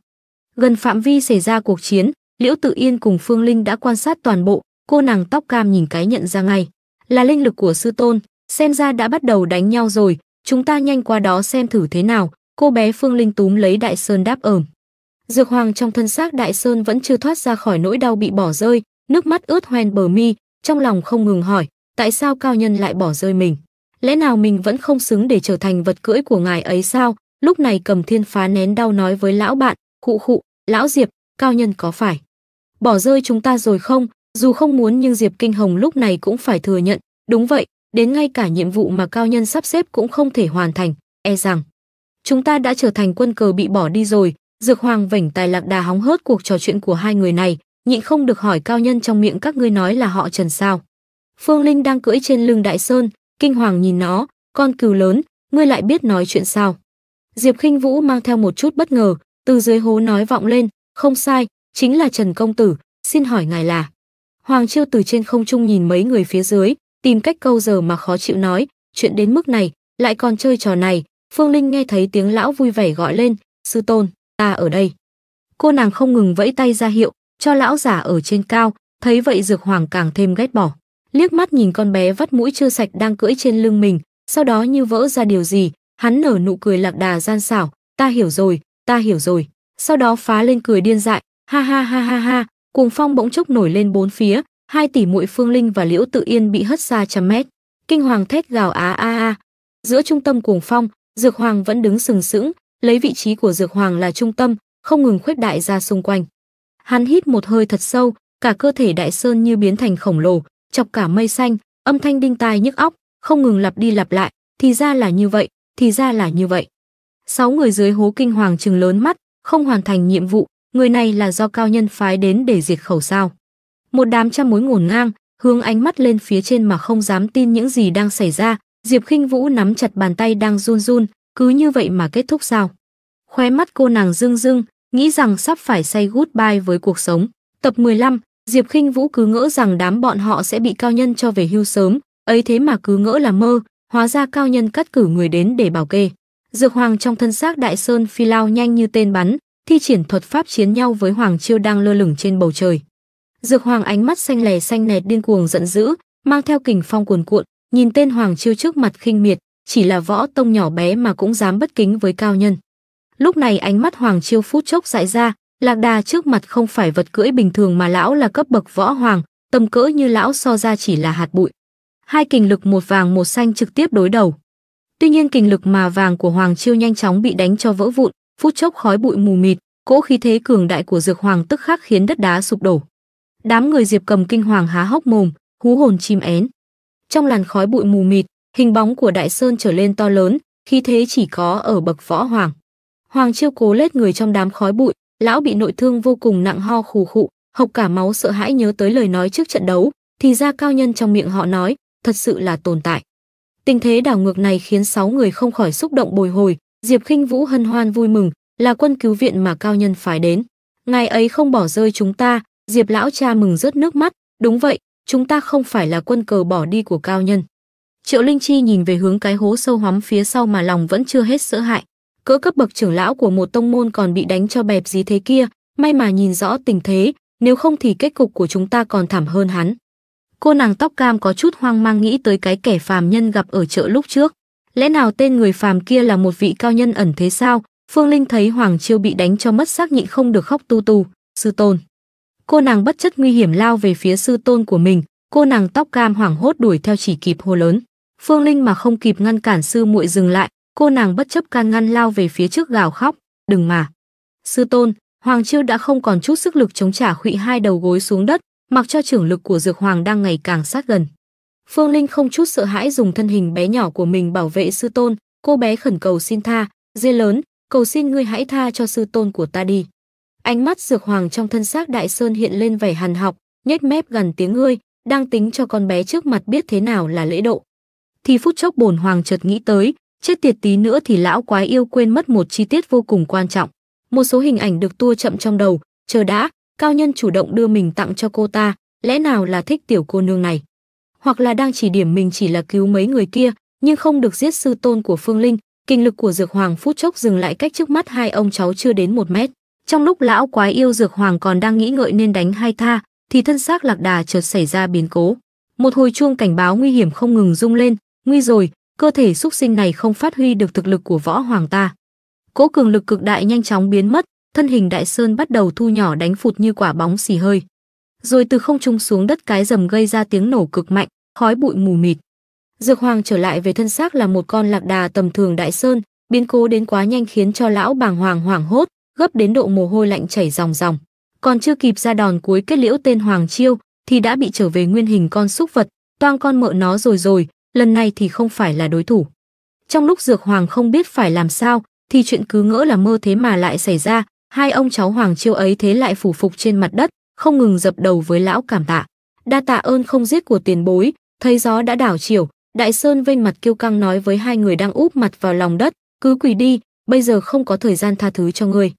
S1: Gần phạm vi xảy ra cuộc chiến, Liễu Tự Yên cùng Phương Linh đã quan sát toàn bộ, cô nàng tóc cam nhìn cái nhận ra ngay, là linh lực của sư tôn, xem ra đã bắt đầu đánh nhau rồi, chúng ta nhanh qua đó xem thử thế nào, cô bé Phương Linh túm lấy Đại Sơn đáp ẩm. Dược hoàng trong thân xác Đại Sơn vẫn chưa thoát ra khỏi nỗi đau bị bỏ rơi, nước mắt ướt hoen bờ mi, trong lòng không ngừng hỏi, tại sao cao nhân lại bỏ rơi mình? Lẽ nào mình vẫn không xứng để trở thành vật cưỡi của ngài ấy sao? Lúc này cầm thiên phá nén đau nói với lão bạn, cụ khụ, lão Diệp, cao nhân có phải? Bỏ rơi chúng ta rồi không? Dù không muốn nhưng Diệp Kinh Hồng lúc này cũng phải thừa nhận, đúng vậy, đến ngay cả nhiệm vụ mà cao nhân sắp xếp cũng không thể hoàn thành, e rằng chúng ta đã trở thành quân cờ bị bỏ đi rồi. Dược Hoàng vảnh tài lạc đà hóng hớt cuộc trò chuyện của hai người này, nhịn không được hỏi cao nhân trong miệng các ngươi nói là họ Trần sao. Phương Linh đang cưỡi trên lưng Đại Sơn, kinh hoàng nhìn nó, con cừu lớn, ngươi lại biết nói chuyện sao. Diệp Khinh Vũ mang theo một chút bất ngờ, từ dưới hố nói vọng lên, không sai, chính là Trần Công Tử, xin hỏi ngài là. Hoàng Chiêu từ trên không trung nhìn mấy người phía dưới, tìm cách câu giờ mà khó chịu nói, chuyện đến mức này, lại còn chơi trò này, Phương Linh nghe thấy tiếng lão vui vẻ gọi lên, "Sư tôn, ta ở đây." Cô nàng không ngừng vẫy tay ra hiệu cho lão giả ở trên cao, thấy vậy Dược Hoàng càng thêm ghét bỏ, liếc mắt nhìn con bé vắt mũi chưa sạch đang cưỡi trên lưng mình, sau đó như vỡ ra điều gì, hắn nở nụ cười lạc đà gian xảo, "Ta hiểu rồi, ta hiểu rồi." Sau đó phá lên cười điên dại, "Ha ha ha ha ha." Cuồng phong bỗng chốc nổi lên bốn phía, hai tỷ muội Phương Linh và Liễu Tự Yên bị hất xa trăm mét. Kinh hoàng thét gào á a a. Giữa trung tâm cuồng phong, Dược Hoàng vẫn đứng sừng sững, lấy vị trí của Dược Hoàng là trung tâm, không ngừng khuếch đại ra xung quanh. Hắn hít một hơi thật sâu, cả cơ thể Đại Sơn như biến thành khổng lồ, chọc cả mây xanh, âm thanh đinh tai nhức óc, không ngừng lặp đi lặp lại, thì ra là như vậy, thì ra là như vậy. Sáu người dưới hố kinh hoàng trừng lớn mắt, không hoàn thành nhiệm vụ, người này là do cao nhân phái đến để diệt khẩu sao. Một đám trăm mối ngổn ngang, hướng ánh mắt lên phía trên mà không dám tin những gì đang xảy ra, Diệp Khinh Vũ nắm chặt bàn tay đang run run, cứ như vậy mà kết thúc sao? Khóe mắt cô nàng rưng rưng, nghĩ rằng sắp phải say goodbye với cuộc sống. Tập 15, Diệp Khinh Vũ cứ ngỡ rằng đám bọn họ sẽ bị cao nhân cho về hưu sớm, ấy thế mà cứ ngỡ là mơ, hóa ra cao nhân cắt cử người đến để bảo kê. Dược Hoàng trong thân xác Đại Sơn phi lao nhanh như tên bắn, thi triển thuật pháp chiến nhau với Hoàng Chiêu đang lơ lửng trên bầu trời. Dược Hoàng ánh mắt xanh lè xanh nẹt điên cuồng giận dữ, mang theo kình phong cuồn cuộn, Nhìn tên Hoàng Chiêu trước mặt khinh miệt, chỉ là võ tông nhỏ bé mà cũng dám bất kính với cao nhân. Lúc này ánh mắt Hoàng Chiêu phút chốc dại ra, Lạc Đà trước mặt không phải vật cưỡi bình thường mà lão là cấp bậc võ hoàng, tầm cỡ như lão so ra chỉ là hạt bụi. Hai kình lực một vàng một xanh trực tiếp đối đầu. Tuy nhiên kình lực mà vàng của Hoàng Chiêu nhanh chóng bị đánh cho vỡ vụn, phút chốc khói bụi mù mịt, cỗ khí thế cường đại của Dược Hoàng tức khắc khiến đất đá sụp đổ. Đám người Diệp Cầm kinh hoàng há hốc mồm, hú hồn chim én trong làn khói bụi mù mịt, hình bóng của Đại Sơn trở lên to lớn, khi thế chỉ có ở bậc võ hoàng. Hoàng Chiêu cố lết người trong đám khói bụi, lão bị nội thương vô cùng nặng ho khù khụ, hộc cả máu sợ hãi nhớ tới lời nói trước trận đấu, thì ra cao nhân trong miệng họ nói, thật sự là tồn tại. Tình thế đảo ngược này khiến sáu người không khỏi xúc động bồi hồi, Diệp Khinh Vũ hân hoan vui mừng, là quân cứu viện mà cao nhân phải đến. Ngày ấy không bỏ rơi chúng ta, Diệp lão cha mừng rớt nước mắt, đúng vậy, chúng ta không phải là quân cờ bỏ đi của cao nhân. Triệu Linh Chi nhìn về hướng cái hố sâu hắm phía sau mà lòng vẫn chưa hết sợ hãi. Cỡ cấp bậc trưởng lão của một tông môn còn bị đánh cho bẹp gì thế kia, may mà nhìn rõ tình thế, nếu không thì kết cục của chúng ta còn thảm hơn hắn. Cô nàng tóc cam có chút hoang mang nghĩ tới cái kẻ phàm nhân gặp ở chợ lúc trước. Lẽ nào tên người phàm kia là một vị cao nhân ẩn thế sao? Phương Linh thấy Hoàng Chiêu bị đánh cho mất xác nhịn không được khóc tu tu. Sư tôn, cô nàng bất chấp nguy hiểm lao về phía sư tôn của mình cô nàng tóc cam hoảng hốt đuổi theo chỉ kịp hồ lớn phương linh mà không kịp ngăn cản sư muội dừng lại cô nàng bất chấp can ngăn lao về phía trước gào khóc đừng mà sư tôn hoàng chiêu đã không còn chút sức lực chống trả khuỵ hai đầu gối xuống đất mặc cho trưởng lực của dược hoàng đang ngày càng sát gần phương linh không chút sợ hãi dùng thân hình bé nhỏ của mình bảo vệ sư tôn cô bé khẩn cầu xin tha dê lớn cầu xin ngươi hãy tha cho sư tôn của ta đi Ánh mắt dược hoàng trong thân xác đại sơn hiện lên vẻ hằn học, nhếch mép gần tiếng ngươi, đang tính cho con bé trước mặt biết thế nào là lễ độ. Thì phút chốc bổn hoàng chợt nghĩ tới, chết tiệt tí nữa thì lão quái yêu quên mất một chi tiết vô cùng quan trọng. Một số hình ảnh được tua chậm trong đầu, chờ đã, cao nhân chủ động đưa mình tặng cho cô ta, lẽ nào là thích tiểu cô nương này? Hoặc là đang chỉ điểm mình chỉ là cứu mấy người kia, nhưng không được giết sư tôn của Phương Linh, kinh lực của Dược Hoàng phút chốc dừng lại cách trước mắt hai ông cháu chưa đến một mét. Trong lúc lão quái yêu dược hoàng còn đang nghĩ ngợi nên đánh hay tha, thì thân xác lạc đà chợt xảy ra biến cố. Một hồi chuông cảnh báo nguy hiểm không ngừng rung lên, nguy rồi, cơ thể xúc sinh này không phát huy được thực lực của võ hoàng ta. Cỗ cường lực cực đại nhanh chóng biến mất, thân hình đại sơn bắt đầu thu nhỏ đánh phụt như quả bóng xì hơi. Rồi từ không trung xuống đất cái rầm gây ra tiếng nổ cực mạnh, khói bụi mù mịt. Dược Hoàng trở lại về thân xác là một con lạc đà tầm thường đại sơn, biến cố đến quá nhanh khiến cho lão bàng hoàng hoảng hốt, gấp đến độ mồ hôi lạnh chảy ròng ròng. Còn chưa kịp ra đòn cuối kết liễu tên Hoàng Chiêu thì đã bị trở về nguyên hình con xúc vật, toang con mợ nó rồi rồi, lần này thì không phải là đối thủ. Trong lúc Dược Hoàng không biết phải làm sao, thì chuyện cứ ngỡ là mơ thế mà lại xảy ra, hai ông cháu Hoàng Chiêu ấy thế lại phủ phục trên mặt đất, không ngừng dập đầu với lão cảm tạ. Đa tạ ơn không giết của tiền bối, thấy gió đã đảo chiều, Đại Sơn vênh mặt kiêu căng nói với hai người đang úp mặt vào lòng đất, cứ quỳ đi, bây giờ không có thời gian tha thứ cho ngươi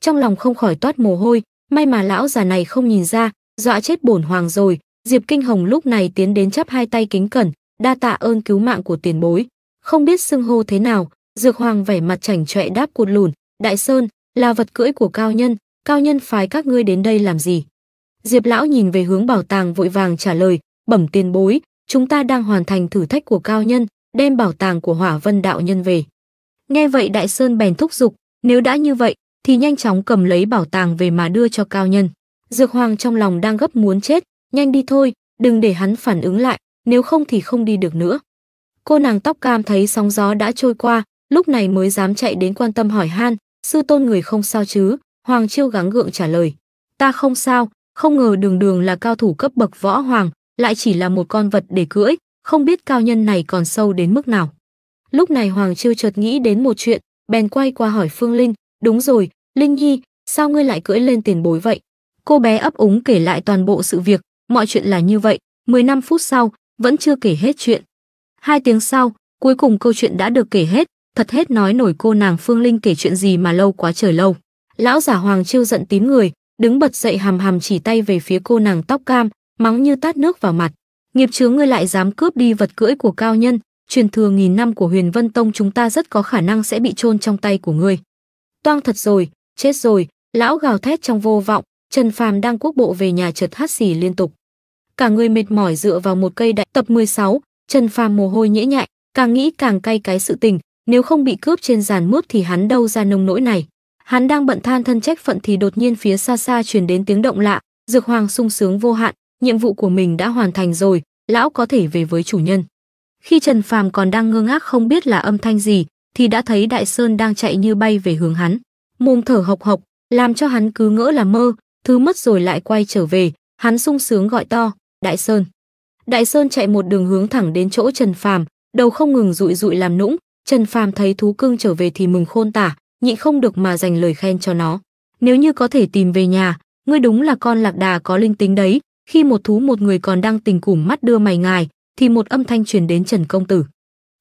S1: trong lòng không khỏi toát mồ hôi, may mà lão già này không nhìn ra, dọa chết bổn hoàng rồi. Diệp Kinh Hồng lúc này tiến đến chắp hai tay kính cẩn, đa tạ ơn cứu mạng của tiền bối. Không biết xưng hô thế nào, Dược Hoàng vẻ mặt chảnh chọe đáp cuột lùn, "Đại Sơn, là vật cưỡi của cao nhân, cao nhân phái các ngươi đến đây làm gì?" Diệp lão nhìn về hướng bảo tàng vội vàng trả lời, "Bẩm tiền bối, chúng ta đang hoàn thành thử thách của cao nhân, đem bảo tàng của Hỏa Vân đạo nhân về." Nghe vậy Đại Sơn bèn thúc giục, "Nếu đã như vậy, thì nhanh chóng cầm lấy bảo tàng về mà đưa cho cao nhân. Dược Hoàng trong lòng đang gấp muốn chết, nhanh đi thôi, đừng để hắn phản ứng lại, nếu không thì không đi được nữa. Cô nàng tóc cam thấy sóng gió đã trôi qua, lúc này mới dám chạy đến quan tâm hỏi han, sư tôn người không sao chứ, Hoàng Chiêu gắng gượng trả lời. Ta không sao, không ngờ đường đường là cao thủ cấp bậc võ hoàng, lại chỉ là một con vật để cưỡi, không biết cao nhân này còn sâu đến mức nào. Lúc này Hoàng Chiêu chợt nghĩ đến một chuyện, bèn quay qua hỏi Phương Linh, Đúng rồi, Linh Nhi, sao ngươi lại cưỡi lên tiền bối vậy? Cô bé ấp úng kể lại toàn bộ sự việc, mọi chuyện là như vậy, năm phút sau, vẫn chưa kể hết chuyện. Hai tiếng sau, cuối cùng câu chuyện đã được kể hết, thật hết nói nổi cô nàng Phương Linh kể chuyện gì mà lâu quá trời lâu. Lão giả Hoàng Chiêu giận tím người, đứng bật dậy hầm hầm chỉ tay về phía cô nàng tóc cam, mắng như tát nước vào mặt. Nghiệp chướng ngươi lại dám cướp đi vật cưỡi của cao nhân, truyền thừa nghìn năm của Huyền Vân Tông chúng ta rất có khả năng sẽ bị chôn trong tay của ngươi toang thật rồi, chết rồi, lão gào thét trong vô vọng, Trần Phàm đang quốc bộ về nhà chợt hắt xì liên tục. Cả người mệt mỏi dựa vào một cây đại tập 16, Trần Phàm mồ hôi nhễ nhại, càng nghĩ càng cay cái sự tình, nếu không bị cướp trên giàn mướp thì hắn đâu ra nông nỗi này. Hắn đang bận than thân trách phận thì đột nhiên phía xa xa truyền đến tiếng động lạ, Dược Hoàng sung sướng vô hạn, nhiệm vụ của mình đã hoàn thành rồi, lão có thể về với chủ nhân. Khi Trần Phàm còn đang ngơ ngác không biết là âm thanh gì, thì đã thấy Đại Sơn đang chạy như bay về hướng hắn. Mồm thở hộc hộc, làm cho hắn cứ ngỡ là mơ, thứ mất rồi lại quay trở về, hắn sung sướng gọi to, "Đại Sơn!" Đại Sơn chạy một đường hướng thẳng đến chỗ Trần Phàm, đầu không ngừng rụi rụi làm nũng, Trần Phàm thấy thú cưng trở về thì mừng khôn tả, nhịn không được mà dành lời khen cho nó. Nếu như có thể tìm về nhà, ngươi đúng là con lạc đà có linh tính đấy, khi một thú một người còn đang tình củm mắt đưa mày ngài, thì một âm thanh truyền đến Trần công tử.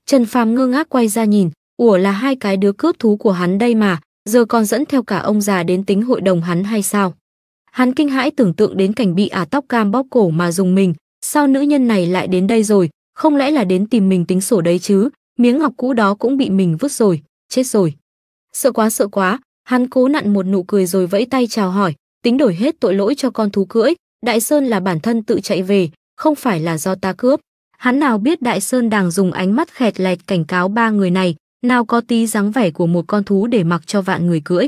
S1: Trần Phàm ngơ ngác quay ra nhìn, ủa là hai cái đứa cướp thú của hắn đây mà, giờ còn dẫn theo cả ông già đến tính hội đồng hắn hay sao? Hắn kinh hãi tưởng tượng đến cảnh bị ả à tóc cam bóp cổ mà dùng mình, sao nữ nhân này lại đến đây rồi, không lẽ là đến tìm mình tính sổ đấy chứ, miếng ngọc cũ đó cũng bị mình vứt rồi, chết rồi. Sợ quá sợ quá, hắn cố nặn một nụ cười rồi vẫy tay chào hỏi, tính đổi hết tội lỗi cho con thú cưỡi, Đại Sơn là bản thân tự chạy về, không phải là do ta cướp. Hắn nào biết Đại Sơn đang dùng ánh mắt khẹt lẹt cảnh cáo ba người này, nào có tí dáng vẻ của một con thú để mặc cho vạn người cưỡi.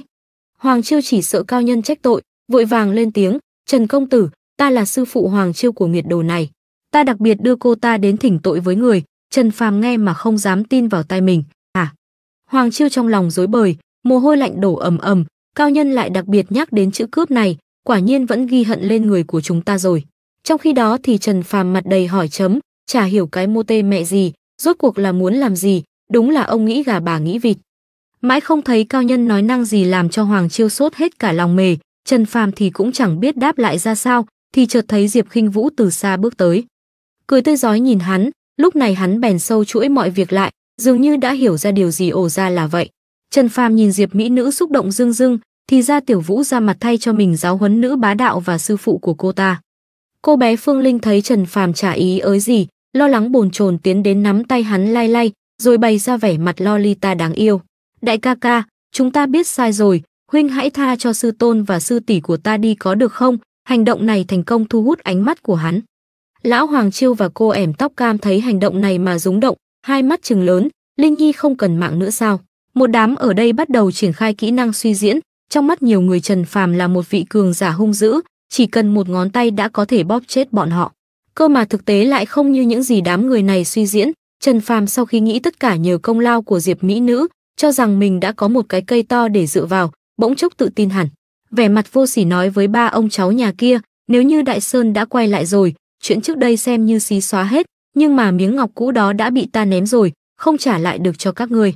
S1: Hoàng Chiêu chỉ sợ cao nhân trách tội, vội vàng lên tiếng, "Trần công tử, ta là sư phụ Hoàng Chiêu của nghiệt đồ này, ta đặc biệt đưa cô ta đến thỉnh tội với người." Trần Phàm nghe mà không dám tin vào tai mình, "À?" Hoàng Chiêu trong lòng rối bời, mồ hôi lạnh đổ ầm ầm, cao nhân lại đặc biệt nhắc đến chữ cướp này, quả nhiên vẫn ghi hận lên người của chúng ta rồi. Trong khi đó thì Trần Phàm mặt đầy hỏi chấm, chả hiểu cái mô tê mẹ gì, rốt cuộc là muốn làm gì, Đúng là ông nghĩ gà bà nghĩ vịt. Mãi không thấy cao nhân nói năng gì làm cho Hoàng Chiêu sốt hết cả lòng mề, Trần Phàm thì cũng chẳng biết đáp lại ra sao, thì chợt thấy Diệp Khinh Vũ từ xa bước tới. Cười tươi giói nhìn hắn, lúc này hắn bèn sâu chuỗi mọi việc lại, dường như đã hiểu ra điều gì ổ ra là vậy. Trần Phàm nhìn Diệp mỹ nữ xúc động rưng rưng, thì ra Tiểu Vũ ra mặt thay cho mình giáo huấn nữ bá đạo và sư phụ của cô ta. Cô bé Phương Linh thấy Trần Phàm trả ý ới gì, lo lắng bồn chồn tiến đến nắm tay hắn lay lay, rồi bày ra vẻ mặt Lolita đáng yêu. Đại ca ca, chúng ta biết sai rồi, huynh hãy tha cho sư tôn và sư tỷ của ta đi có được không? Hành động này thành công thu hút ánh mắt của hắn. Lão Hoàng Chiêu và cô ẻm tóc cam thấy hành động này mà rúng động, hai mắt trừng lớn, Linh Nhi không cần mạng nữa sao? Một đám ở đây bắt đầu triển khai kỹ năng suy diễn, trong mắt nhiều người Trần Phàm là một vị cường giả hung dữ, chỉ cần một ngón tay đã có thể bóp chết bọn họ. Cơ mà thực tế lại không như những gì đám người này suy diễn, Trần Phàm sau khi nghĩ tất cả nhờ công lao của Diệp Mỹ Nữ, cho rằng mình đã có một cái cây to để dựa vào, bỗng chốc tự tin hẳn. Vẻ mặt vô sỉ nói với ba ông cháu nhà kia, nếu như Đại Sơn đã quay lại rồi, chuyện trước đây xem như xí xóa hết, nhưng mà miếng ngọc cũ đó đã bị ta ném rồi, không trả lại được cho các người.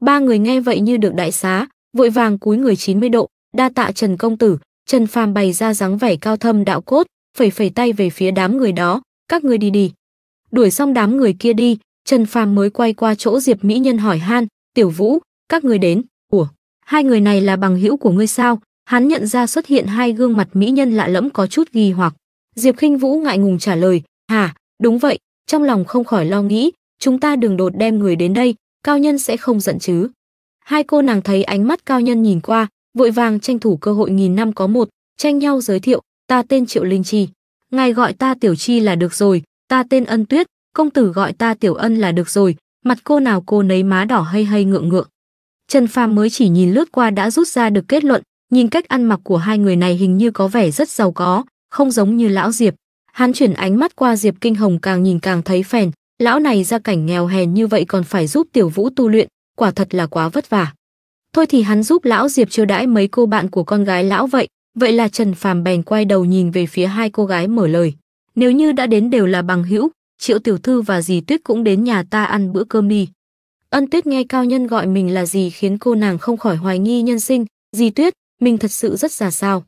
S1: Ba người nghe vậy như được đại xá, vội vàng cúi người 90 độ, đa tạ Trần Công Tử, Trần Phàm bày ra dáng vẻ cao thâm đạo cốt, phẩy phẩy tay về phía đám người đó, các người đi đi. Đuổi xong đám người kia đi, Trần Phàm mới quay qua chỗ Diệp Mỹ Nhân hỏi han, "Tiểu Vũ, các người đến, ủa, hai người này là bằng hữu của ngươi sao?" Hắn nhận ra xuất hiện hai gương mặt mỹ nhân lạ lẫm có chút ghi hoặc. Diệp Khinh Vũ ngại ngùng trả lời, "Hả, đúng vậy." Trong lòng không khỏi lo nghĩ, chúng ta đừng đột đem người đến đây, cao nhân sẽ không giận chứ. Hai cô nàng thấy ánh mắt cao nhân nhìn qua, vội vàng tranh thủ cơ hội nghìn năm có một, tranh nhau giới thiệu, ta tên Triệu Linh Chi. Ngài gọi ta Tiểu Chi là được rồi, ta tên Ân Tuyết, công tử gọi ta tiểu ân là được rồi, mặt cô nào cô nấy má đỏ hay hay ngượng ngượng. Trần Phàm mới chỉ nhìn lướt qua đã rút ra được kết luận, nhìn cách ăn mặc của hai người này hình như có vẻ rất giàu có, không giống như lão Diệp. Hắn chuyển ánh mắt qua Diệp Kinh Hồng càng nhìn càng thấy phèn, lão này ra cảnh nghèo hèn như vậy còn phải giúp Tiểu Vũ tu luyện, quả thật là quá vất vả. Thôi thì hắn giúp lão Diệp chiêu đãi mấy cô bạn của con gái lão vậy, vậy là Trần Phàm bèn quay đầu nhìn về phía hai cô gái mở lời. Nếu như đã đến đều là bằng hữu, Triệu tiểu thư và dì Tuyết cũng đến nhà ta ăn bữa cơm đi. Ân Tuyết nghe cao nhân gọi mình là dì khiến cô nàng không khỏi hoài nghi nhân sinh, dì Tuyết, mình thật sự rất già sao.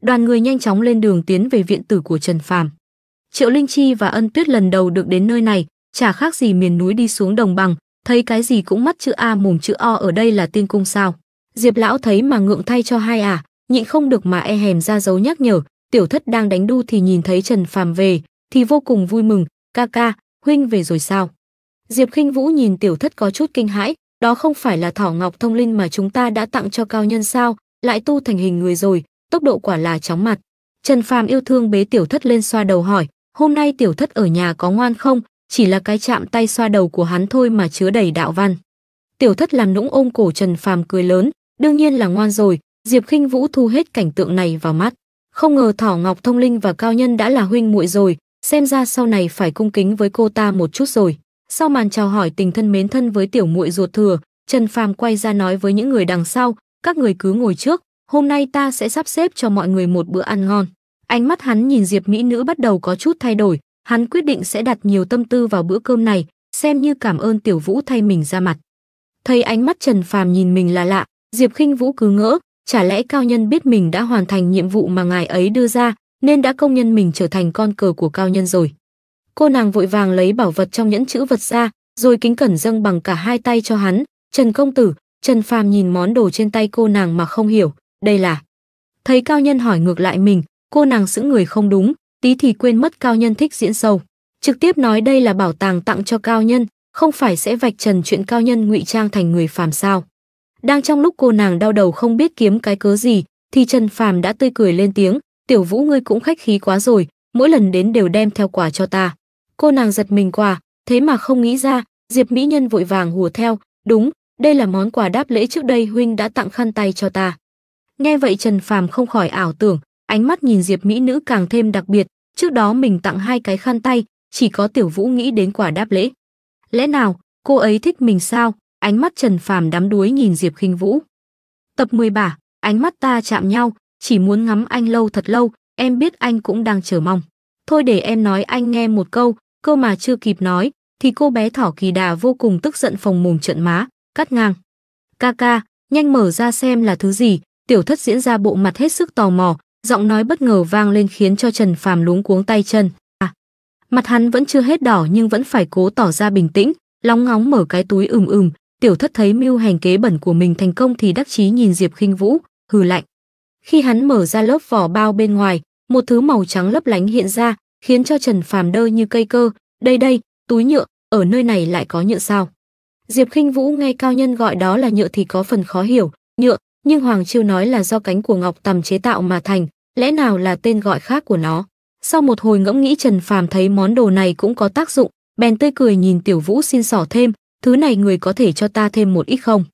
S1: Đoàn người nhanh chóng lên đường tiến về viện tử của Trần Phàm. Triệu Linh Chi và Ân Tuyết lần đầu được đến nơi này, chả khác gì miền núi đi xuống đồng bằng, thấy cái gì cũng mắt chữ A mồm chữ O ở đây là tiên cung sao. Diệp lão thấy mà ngượng thay cho hai à, nhịn không được mà e hèm ra dấu nhắc nhở, tiểu thất đang đánh đu thì nhìn thấy Trần Phàm về, thì vô cùng vui mừng, ca ca, huynh về rồi sao? Diệp khinh Vũ nhìn tiểu thất có chút kinh hãi, đó không phải là thỏ ngọc thông linh mà chúng ta đã tặng cho cao nhân sao, lại tu thành hình người rồi, tốc độ quả là chóng mặt. Trần Phàm yêu thương bế tiểu thất lên xoa đầu hỏi, hôm nay tiểu thất ở nhà có ngoan không, chỉ là cái chạm tay xoa đầu của hắn thôi mà chứa đầy đạo văn. Tiểu thất làm nũng ôm cổ Trần Phàm cười lớn, đương nhiên là ngoan rồi, Diệp khinh Vũ thu hết cảnh tượng này vào mắt. Không ngờ Thỏ Ngọc Thông Linh và Cao Nhân đã là huynh muội rồi, xem ra sau này phải cung kính với cô ta một chút rồi. Sau màn chào hỏi tình thân mến thân với tiểu muội ruột thừa, Trần Phàm quay ra nói với những người đằng sau, các người cứ ngồi trước, hôm nay ta sẽ sắp xếp cho mọi người một bữa ăn ngon. Ánh mắt hắn nhìn Diệp Mỹ nữ bắt đầu có chút thay đổi, hắn quyết định sẽ đặt nhiều tâm tư vào bữa cơm này, xem như cảm ơn Tiểu Vũ thay mình ra mặt. Thấy ánh mắt Trần Phàm nhìn mình là lạ, Diệp Khinh Vũ cứ ngỡ, chả lẽ cao nhân biết mình đã hoàn thành nhiệm vụ mà ngài ấy đưa ra, nên đã công nhân mình trở thành con cờ của cao nhân rồi. Cô nàng vội vàng lấy bảo vật trong nhẫn chữ vật ra, rồi kính cẩn dâng bằng cả hai tay cho hắn, "Trần công tử." Trần Phàm nhìn món đồ trên tay cô nàng mà không hiểu, đây là. Thấy cao nhân hỏi ngược lại mình, cô nàng giữ người không đúng, tí thì quên mất cao nhân thích diễn sâu, trực tiếp nói đây là bảo tàng tặng cho cao nhân, không phải sẽ vạch trần chuyện cao nhân ngụy trang thành người phàm sao? Đang trong lúc cô nàng đau đầu không biết kiếm cái cớ gì, thì Trần Phàm đã tươi cười lên tiếng, tiểu vũ ngươi cũng khách khí quá rồi, mỗi lần đến đều đem theo quà cho ta. Cô nàng giật mình quà, thế mà không nghĩ ra, Diệp Mỹ Nhân vội vàng hùa theo, đúng, đây là món quà đáp lễ trước đây huynh đã tặng khăn tay cho ta. Nghe vậy Trần Phàm không khỏi ảo tưởng, ánh mắt nhìn Diệp Mỹ nữ càng thêm đặc biệt, trước đó mình tặng hai cái khăn tay, chỉ có Tiểu Vũ nghĩ đến quả đáp lễ. Lẽ nào, cô ấy thích mình sao? Ánh mắt Trần Phàm đắm đuối nhìn Diệp Khinh Vũ. Tập 10 bả, ánh mắt ta chạm nhau, chỉ muốn ngắm anh lâu thật lâu, em biết anh cũng đang chờ mong. Thôi để em nói anh nghe một câu, cơ mà chưa kịp nói, thì cô bé thỏ kỳ đà vô cùng tức giận phòng mồm trận má, cắt ngang. kaka nhanh mở ra xem là thứ gì, tiểu thất diễn ra bộ mặt hết sức tò mò, giọng nói bất ngờ vang lên khiến cho Trần Phàm lúng cuống tay chân. À, mặt hắn vẫn chưa hết đỏ nhưng vẫn phải cố tỏ ra bình tĩnh, lóng ngóng mở cái túi ừm ừm, tiểu thất thấy mưu hành kế bẩn của mình thành công thì đắc chí nhìn Diệp Khinh Vũ, hừ lạnh. Khi hắn mở ra lớp vỏ bao bên ngoài, một thứ màu trắng lấp lánh hiện ra, khiến cho Trần Phàm đơ như cây cơ, "Đây đây, túi nhựa, ở nơi này lại có nhựa sao?" Diệp Khinh Vũ nghe cao nhân gọi đó là nhựa thì có phần khó hiểu, nhựa, nhưng Hoàng Chiêu nói là do cánh của ngọc tầm chế tạo mà thành, lẽ nào là tên gọi khác của nó. Sau một hồi ngẫm nghĩ Trần Phàm thấy món đồ này cũng có tác dụng, bèn tươi cười nhìn Tiểu Vũ xin sỏ thêm, "Thứ này người có thể cho ta thêm một ít không?"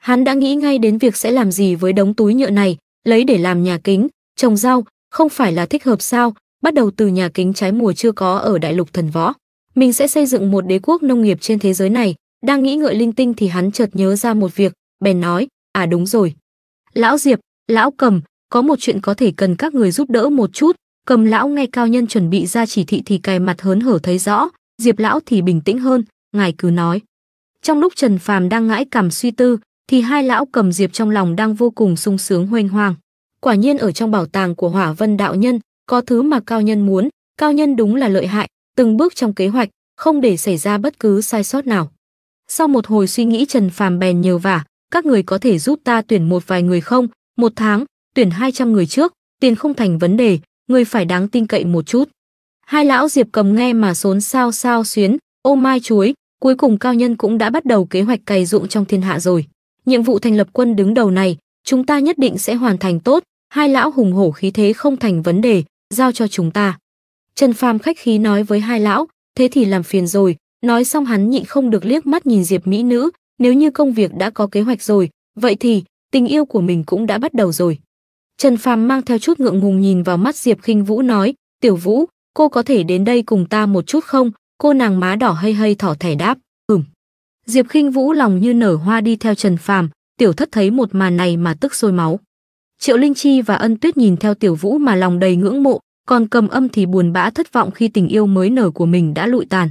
S1: Hắn đã nghĩ ngay đến việc sẽ làm gì với đống túi nhựa này, lấy để làm nhà kính, trồng rau, không phải là thích hợp sao? Bắt đầu từ nhà kính trái mùa chưa có ở đại lục thần võ. Mình sẽ xây dựng một đế quốc nông nghiệp trên thế giới này, đang nghĩ ngợi linh tinh thì hắn chợt nhớ ra một việc, bèn nói, à đúng rồi. Lão Diệp, lão Cầm, có một chuyện có thể cần các người giúp đỡ một chút, Cầm lão nghe cao nhân chuẩn bị ra chỉ thị thì cài mặt hớn hở thấy rõ, Diệp lão thì bình tĩnh hơn, ngài cứ nói. Trong lúc Trần Phàm đang ngãi cảm suy tư, thì hai lão cầm diệp trong lòng đang vô cùng sung sướng huênh hoàng. Quả nhiên ở trong bảo tàng của Hỏa Vân đạo nhân, có thứ mà cao nhân muốn, cao nhân đúng là lợi hại, từng bước trong kế hoạch, không để xảy ra bất cứ sai sót nào. Sau một hồi suy nghĩ Trần Phàm bèn nhờ vả, các người có thể giúp ta tuyển một vài người không? Một tháng, tuyển 200 người trước, tiền không thành vấn đề, người phải đáng tin cậy một chút. Hai lão Diệp cầm nghe mà xốn sao sao xuyến, ô mai chuối, cuối cùng cao nhân cũng đã bắt đầu kế hoạch cày ruộng trong thiên hạ rồi nhiệm vụ thành lập quân đứng đầu này chúng ta nhất định sẽ hoàn thành tốt hai lão hùng hổ khí thế không thành vấn đề giao cho chúng ta trần phàm khách khí nói với hai lão thế thì làm phiền rồi nói xong hắn nhịn không được liếc mắt nhìn diệp mỹ nữ nếu như công việc đã có kế hoạch rồi vậy thì tình yêu của mình cũng đã bắt đầu rồi trần phàm mang theo chút ngượng ngùng nhìn vào mắt diệp khinh vũ nói tiểu vũ cô có thể đến đây cùng ta một chút không cô nàng má đỏ hây hây thỏ thẻ đáp Diệp Khinh Vũ lòng như nở hoa đi theo Trần Phàm, tiểu thất thấy một màn này mà tức sôi máu. Triệu Linh Chi và Ân Tuyết nhìn theo Tiểu Vũ mà lòng đầy ngưỡng mộ, còn Cầm Âm thì buồn bã thất vọng khi tình yêu mới nở của mình đã lụi tàn.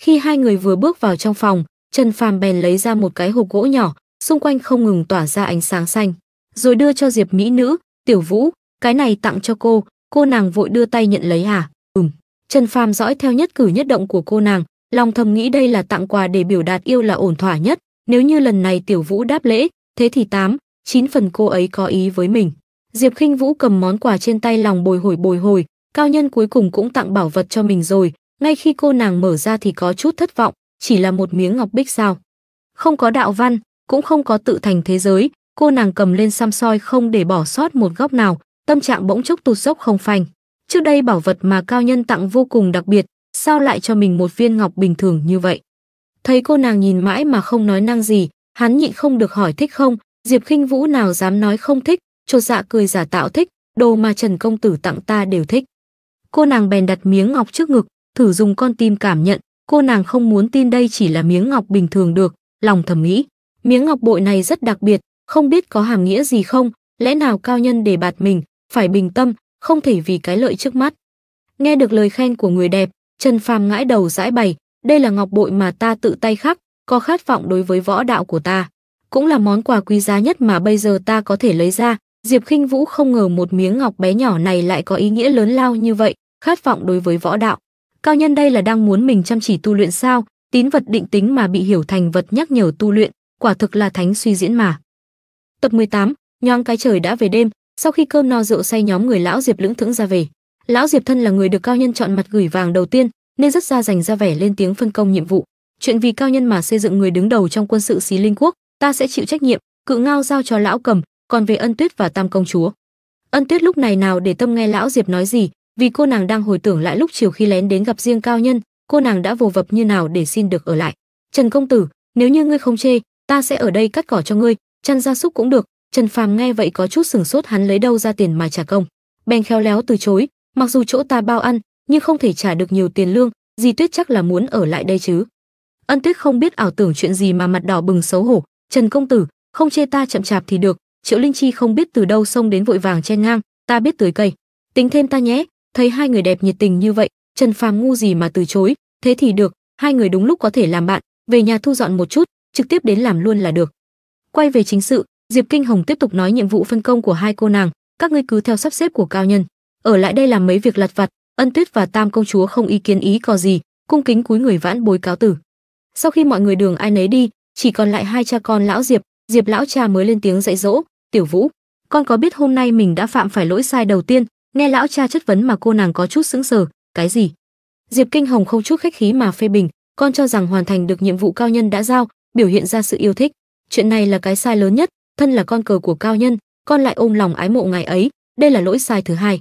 S1: Khi hai người vừa bước vào trong phòng, Trần Phàm bèn lấy ra một cái hộp gỗ nhỏ, xung quanh không ngừng tỏa ra ánh sáng xanh, rồi đưa cho Diệp Mỹ nữ, "Tiểu Vũ, cái này tặng cho cô." Cô nàng vội đưa tay nhận lấy à, Ừm. Trần Phàm dõi theo nhất cử nhất động của cô nàng, Long thầm nghĩ đây là tặng quà để biểu đạt yêu là ổn thỏa nhất, nếu như lần này Tiểu Vũ đáp lễ, thế thì tám, chín phần cô ấy có ý với mình. Diệp Khinh Vũ cầm món quà trên tay lòng bồi hồi bồi hồi, cao nhân cuối cùng cũng tặng bảo vật cho mình rồi, ngay khi cô nàng mở ra thì có chút thất vọng, chỉ là một miếng ngọc bích sao. Không có đạo văn, cũng không có tự thành thế giới, cô nàng cầm lên xăm soi không để bỏ sót một góc nào, tâm trạng bỗng chốc tụt dốc không phanh. Trước đây bảo vật mà cao nhân tặng vô cùng đặc biệt, sao lại cho mình một viên ngọc bình thường như vậy. Thấy cô nàng nhìn mãi mà không nói năng gì, hắn nhịn không được hỏi thích không, Diệp khinh Vũ nào dám nói không thích, chột dạ cười giả tạo thích, đồ mà Trần Công Tử tặng ta đều thích. Cô nàng bèn đặt miếng ngọc trước ngực, thử dùng con tim cảm nhận, cô nàng không muốn tin đây chỉ là miếng ngọc bình thường được, lòng thầm nghĩ. Miếng ngọc bội này rất đặc biệt, không biết có hàm nghĩa gì không, lẽ nào cao nhân để bạt mình, phải bình tâm, không thể vì cái lợi trước mắt. Nghe được lời khen của người đẹp, Trần Phàm ngãi đầu giãi bày, đây là ngọc bội mà ta tự tay khắc, có khát vọng đối với võ đạo của ta, cũng là món quà quý giá nhất mà bây giờ ta có thể lấy ra. Diệp Khinh Vũ không ngờ một miếng ngọc bé nhỏ này lại có ý nghĩa lớn lao như vậy, khát vọng đối với võ đạo. Cao nhân đây là đang muốn mình chăm chỉ tu luyện sao? Tín vật định tính mà bị hiểu thành vật nhắc nhở tu luyện, quả thực là thánh suy diễn mà. Tập 18, nhoang cái trời đã về đêm, sau khi cơm no rượu say nhóm người lão Diệp Lưỡng Thưởng ra về, lão diệp thân là người được cao nhân chọn mặt gửi vàng đầu tiên nên rất ra dành ra vẻ lên tiếng phân công nhiệm vụ chuyện vì cao nhân mà xây dựng người đứng đầu trong quân sự xí linh quốc ta sẽ chịu trách nhiệm cự ngao giao cho lão cầm còn về ân tuyết và tam công chúa ân tuyết lúc này nào để tâm nghe lão diệp nói gì vì cô nàng đang hồi tưởng lại lúc chiều khi lén đến gặp riêng cao nhân cô nàng đã vồ vập như nào để xin được ở lại trần công tử nếu như ngươi không chê ta sẽ ở đây cắt cỏ cho ngươi chăn gia súc cũng được trần phàm nghe vậy có chút sừng sốt hắn lấy đâu ra tiền mà trả công bèn khéo léo từ chối mặc dù chỗ ta bao ăn nhưng không thể trả được nhiều tiền lương di tuyết chắc là muốn ở lại đây chứ ân tuyết không biết ảo tưởng chuyện gì mà mặt đỏ bừng xấu hổ trần công tử không chê ta chậm chạp thì được triệu linh chi không biết từ đâu xông đến vội vàng chen ngang ta biết tưới cây tính thêm ta nhé thấy hai người đẹp nhiệt tình như vậy trần phàm ngu gì mà từ chối thế thì được hai người đúng lúc có thể làm bạn về nhà thu dọn một chút trực tiếp đến làm luôn là được quay về chính sự diệp kinh hồng tiếp tục nói nhiệm vụ phân công của hai cô nàng các ngươi cứ theo sắp xếp của cao nhân ở lại đây làm mấy việc lặt vặt ân tuyết và tam công chúa không ý kiến ý có gì cung kính cúi người vãn bối cáo tử sau khi mọi người đường ai nấy đi chỉ còn lại hai cha con lão diệp diệp lão cha mới lên tiếng dạy dỗ tiểu vũ con có biết hôm nay mình đã phạm phải lỗi sai đầu tiên nghe lão cha chất vấn mà cô nàng có chút sững sờ cái gì diệp kinh hồng không chút khách khí mà phê bình con cho rằng hoàn thành được nhiệm vụ cao nhân đã giao biểu hiện ra sự yêu thích chuyện này là cái sai lớn nhất thân là con cờ của cao nhân con lại ôm lòng ái mộ ngày ấy đây là lỗi sai thứ hai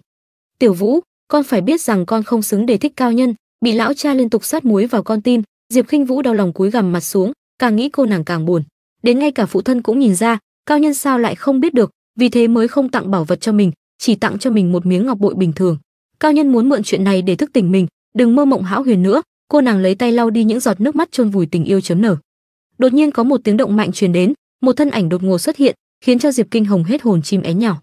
S1: tiểu vũ con phải biết rằng con không xứng để thích cao nhân bị lão cha liên tục sát muối vào con tim diệp khinh vũ đau lòng cúi gằm mặt xuống càng nghĩ cô nàng càng buồn đến ngay cả phụ thân cũng nhìn ra cao nhân sao lại không biết được vì thế mới không tặng bảo vật cho mình chỉ tặng cho mình một miếng ngọc bội bình thường cao nhân muốn mượn chuyện này để thức tỉnh mình đừng mơ mộng hão huyền nữa cô nàng lấy tay lau đi những giọt nước mắt chôn vùi tình yêu chấm nở đột nhiên có một tiếng động mạnh truyền đến một thân ảnh đột ngột xuất hiện khiến cho diệp kinh hồng hết hồn chim én nhỏ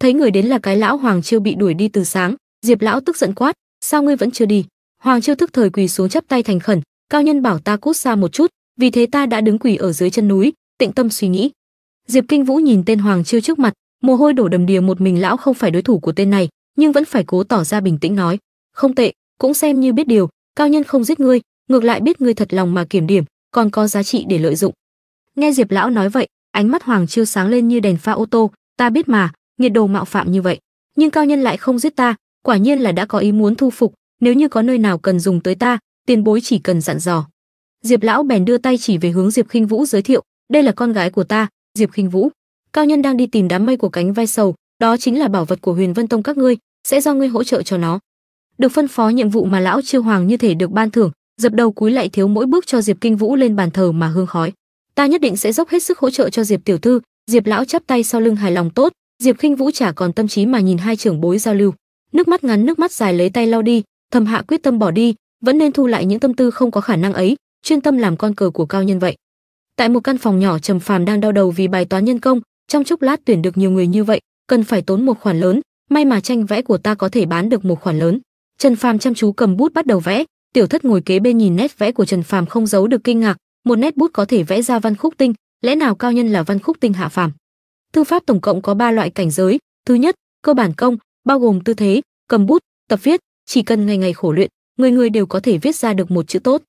S1: thấy người đến là cái lão hoàng chiêu bị đuổi đi từ sáng diệp lão tức giận quát sao ngươi vẫn chưa đi hoàng chiêu thức thời quỳ xuống chắp tay thành khẩn cao nhân bảo ta cút xa một chút vì thế ta đã đứng quỳ ở dưới chân núi tịnh tâm suy nghĩ diệp kinh vũ nhìn tên hoàng chiêu trước mặt mồ hôi đổ đầm đìa một mình lão không phải đối thủ của tên này nhưng vẫn phải cố tỏ ra bình tĩnh nói không tệ cũng xem như biết điều cao nhân không giết ngươi ngược lại biết ngươi thật lòng mà kiểm điểm còn có giá trị để lợi dụng nghe diệp lão nói vậy ánh mắt hoàng chiêu sáng lên như đèn pha ô tô ta biết mà nhiệt đồ mạo phạm như vậy nhưng cao nhân lại không giết ta quả nhiên là đã có ý muốn thu phục nếu như có nơi nào cần dùng tới ta tiền bối chỉ cần dặn dò diệp lão bèn đưa tay chỉ về hướng diệp khinh vũ giới thiệu đây là con gái của ta diệp khinh vũ cao nhân đang đi tìm đám mây của cánh vai sầu đó chính là bảo vật của huyền vân tông các ngươi sẽ do ngươi hỗ trợ cho nó được phân phó nhiệm vụ mà lão chiêu hoàng như thể được ban thưởng dập đầu cúi lại thiếu mỗi bước cho diệp kinh vũ lên bàn thờ mà hương khói ta nhất định sẽ dốc hết sức hỗ trợ cho diệp tiểu thư diệp lão chắp tay sau lưng hài lòng tốt diệp khinh vũ chả còn tâm trí mà nhìn hai trưởng bối giao lưu nước mắt ngắn nước mắt dài lấy tay lau đi thầm hạ quyết tâm bỏ đi vẫn nên thu lại những tâm tư không có khả năng ấy chuyên tâm làm con cờ của cao nhân vậy tại một căn phòng nhỏ trầm phàm đang đau đầu vì bài toán nhân công trong chốc lát tuyển được nhiều người như vậy cần phải tốn một khoản lớn may mà tranh vẽ của ta có thể bán được một khoản lớn trần phàm chăm chú cầm bút bắt đầu vẽ tiểu thất ngồi kế bên nhìn nét vẽ của trần phàm không giấu được kinh ngạc một nét bút có thể vẽ ra văn khúc tinh lẽ nào cao nhân là văn khúc tinh hạ phàm Thư pháp tổng cộng có 3 loại cảnh giới, thứ nhất, cơ bản công, bao gồm tư thế, cầm bút, tập viết, chỉ cần ngày ngày khổ luyện, người người đều có thể viết ra được một chữ tốt.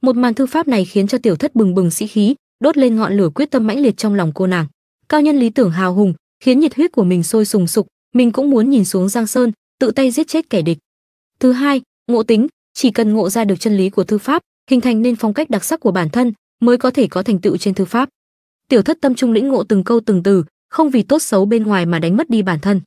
S1: Một màn thư pháp này khiến cho tiểu thất bừng bừng sĩ khí, đốt lên ngọn lửa quyết tâm mãnh liệt trong lòng cô nàng. Cao nhân lý tưởng hào hùng, khiến nhiệt huyết của mình sôi sùng sục, mình cũng muốn nhìn xuống Giang Sơn, tự tay giết chết kẻ địch. Thứ hai, ngộ tính, chỉ cần ngộ ra được chân lý của thư pháp, hình thành nên phong cách đặc sắc của bản thân, mới có thể có thành tựu trên thư pháp. Tiểu Thất tâm trung lĩnh ngộ từng câu từng từ, không vì tốt xấu bên ngoài mà đánh mất đi bản thân.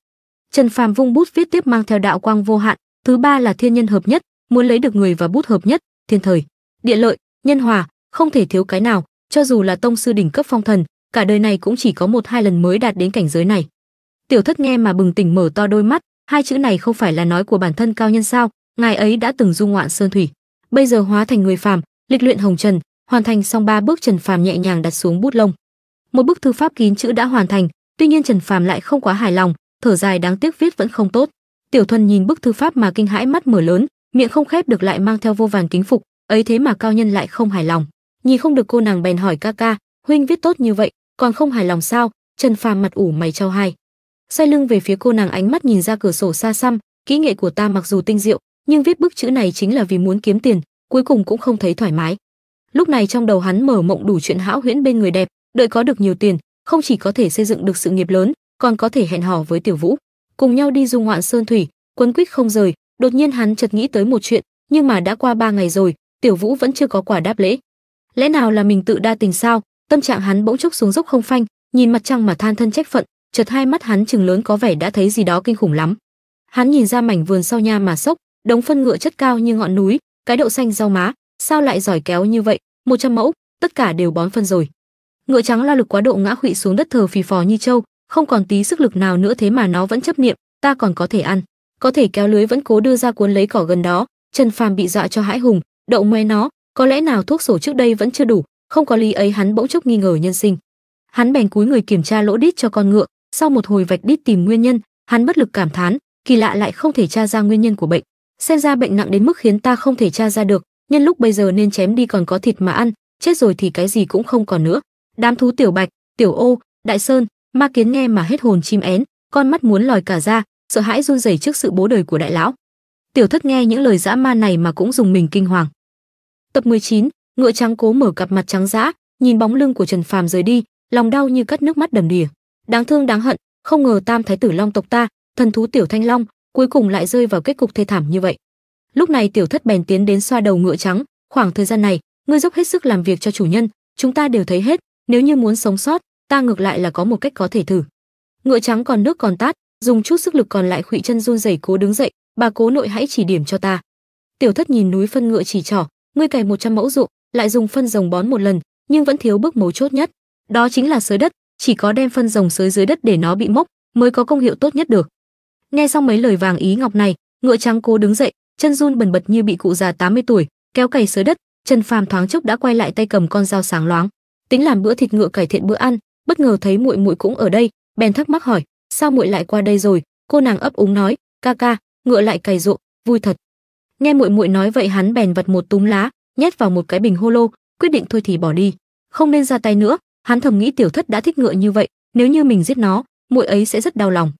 S1: Trần Phàm vung bút viết tiếp mang theo đạo quang vô hạn, thứ ba là thiên nhân hợp nhất, muốn lấy được người và bút hợp nhất, thiên thời, địa lợi, nhân hòa, không thể thiếu cái nào, cho dù là tông sư đỉnh cấp phong thần, cả đời này cũng chỉ có một hai lần mới đạt đến cảnh giới này. Tiểu Thất nghe mà bừng tỉnh mở to đôi mắt, hai chữ này không phải là nói của bản thân cao nhân sao, ngài ấy đã từng du ngoạn sơn thủy, bây giờ hóa thành người phàm, lịch luyện hồng trần, hoàn thành xong ba bước Trần Phàm nhẹ nhàng đặt xuống bút lông một bức thư pháp kín chữ đã hoàn thành tuy nhiên trần phàm lại không quá hài lòng thở dài đáng tiếc viết vẫn không tốt tiểu thuần nhìn bức thư pháp mà kinh hãi mắt mở lớn miệng không khép được lại mang theo vô vàn kính phục ấy thế mà cao nhân lại không hài lòng nhìn không được cô nàng bèn hỏi ca ca huynh viết tốt như vậy còn không hài lòng sao trần phàm mặt ủ mày trao hai xoay lưng về phía cô nàng ánh mắt nhìn ra cửa sổ xa xăm kỹ nghệ của ta mặc dù tinh diệu nhưng viết bức chữ này chính là vì muốn kiếm tiền cuối cùng cũng không thấy thoải mái lúc này trong đầu hắn mở mộng đủ chuyện hão huyễn bên người đẹp đợi có được nhiều tiền, không chỉ có thể xây dựng được sự nghiệp lớn, còn có thể hẹn hò với Tiểu Vũ, cùng nhau đi du ngoạn sơn thủy, quấn quýt không rời, đột nhiên hắn chợt nghĩ tới một chuyện, nhưng mà đã qua ba ngày rồi, Tiểu Vũ vẫn chưa có quả đáp lễ. Lẽ nào là mình tự đa tình sao? Tâm trạng hắn bỗng chốc xuống dốc không phanh, nhìn mặt trăng mà than thân trách phận, chợt hai mắt hắn trừng lớn có vẻ đã thấy gì đó kinh khủng lắm. Hắn nhìn ra mảnh vườn sau nhà mà sốc, đống phân ngựa chất cao như ngọn núi, cái đậu xanh rau má, sao lại giỏi kéo như vậy, một trăm mẫu, tất cả đều bón phân rồi ngựa trắng la lực quá độ ngã khuỵu xuống đất thờ phì phò như trâu không còn tí sức lực nào nữa thế mà nó vẫn chấp niệm ta còn có thể ăn có thể kéo lưới vẫn cố đưa ra cuốn lấy cỏ gần đó trần phàm bị dọa cho hãi hùng đậu mê nó có lẽ nào thuốc sổ trước đây vẫn chưa đủ không có lý ấy hắn bỗng chốc nghi ngờ nhân sinh hắn bèn cúi người kiểm tra lỗ đít cho con ngựa sau một hồi vạch đít tìm nguyên nhân hắn bất lực cảm thán kỳ lạ lại không thể tra ra nguyên nhân của bệnh xem ra bệnh nặng đến mức khiến ta không thể tra ra được nhân lúc bây giờ nên chém đi còn có thịt mà ăn chết rồi thì cái gì cũng không còn nữa Đám thú tiểu bạch, tiểu ô, đại sơn, ma kiến nghe mà hết hồn chim én, con mắt muốn lòi cả ra, sợ hãi run rẩy trước sự bố đời của đại lão. Tiểu Thất nghe những lời dã man này mà cũng dùng mình kinh hoàng. Tập 19, ngựa trắng cố mở cặp mặt trắng dã, nhìn bóng lưng của Trần Phàm rời đi, lòng đau như cắt nước mắt đầm đìa. Đáng thương đáng hận, không ngờ Tam Thái tử Long tộc ta, thần thú tiểu Thanh Long, cuối cùng lại rơi vào kết cục thê thảm như vậy. Lúc này Tiểu Thất bèn tiến đến xoa đầu ngựa trắng, khoảng thời gian này, ngươi dốc hết sức làm việc cho chủ nhân, chúng ta đều thấy hết, nếu như muốn sống sót, ta ngược lại là có một cách có thể thử. Ngựa trắng còn nước còn tát, dùng chút sức lực còn lại khuỵu chân run rẩy cố đứng dậy, bà cố nội hãy chỉ điểm cho ta. Tiểu thất nhìn núi phân ngựa chỉ trỏ, ngươi cày 100 mẫu ruộng, lại dùng phân rồng bón một lần, nhưng vẫn thiếu bước mấu chốt nhất, đó chính là sới đất, chỉ có đem phân rồng sới dưới đất để nó bị mốc, mới có công hiệu tốt nhất được. Nghe xong mấy lời vàng ý ngọc này, ngựa trắng cố đứng dậy, chân run bần bật như bị cụ già 80 tuổi, kéo cày sới đất, Trần Phàm thoáng chốc đã quay lại tay cầm con dao sáng loáng tính làm bữa thịt ngựa cải thiện bữa ăn, bất ngờ thấy muội muội cũng ở đây, bèn thắc mắc hỏi, sao muội lại qua đây rồi? Cô nàng ấp úng nói, ca ca, ngựa lại cày ruộng, vui thật. Nghe muội muội nói vậy hắn bèn vặt một túm lá, nhét vào một cái bình hô lô, quyết định thôi thì bỏ đi, không nên ra tay nữa, hắn thầm nghĩ tiểu thất đã thích ngựa như vậy, nếu như mình giết nó, muội ấy sẽ rất đau lòng.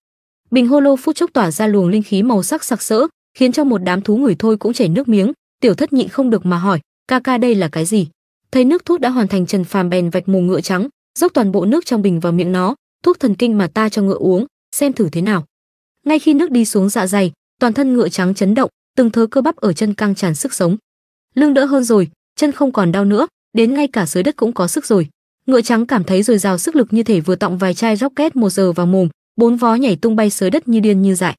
S1: Bình hô lô phút chốc tỏa ra luồng linh khí màu sắc sặc sỡ, khiến cho một đám thú người thôi cũng chảy nước miếng, tiểu thất nhịn không được mà hỏi, ca ca đây là cái gì? thấy nước thuốc đã hoàn thành trần phàm bèn vạch mù ngựa trắng dốc toàn bộ nước trong bình vào miệng nó thuốc thần kinh mà ta cho ngựa uống xem thử thế nào ngay khi nước đi xuống dạ dày toàn thân ngựa trắng chấn động từng thớ cơ bắp ở chân căng tràn sức sống lưng đỡ hơn rồi chân không còn đau nữa đến ngay cả dưới đất cũng có sức rồi ngựa trắng cảm thấy dồi dào sức lực như thể vừa tọng vài chai rocket một giờ vào mồm bốn vó nhảy tung bay dưới đất như điên như dại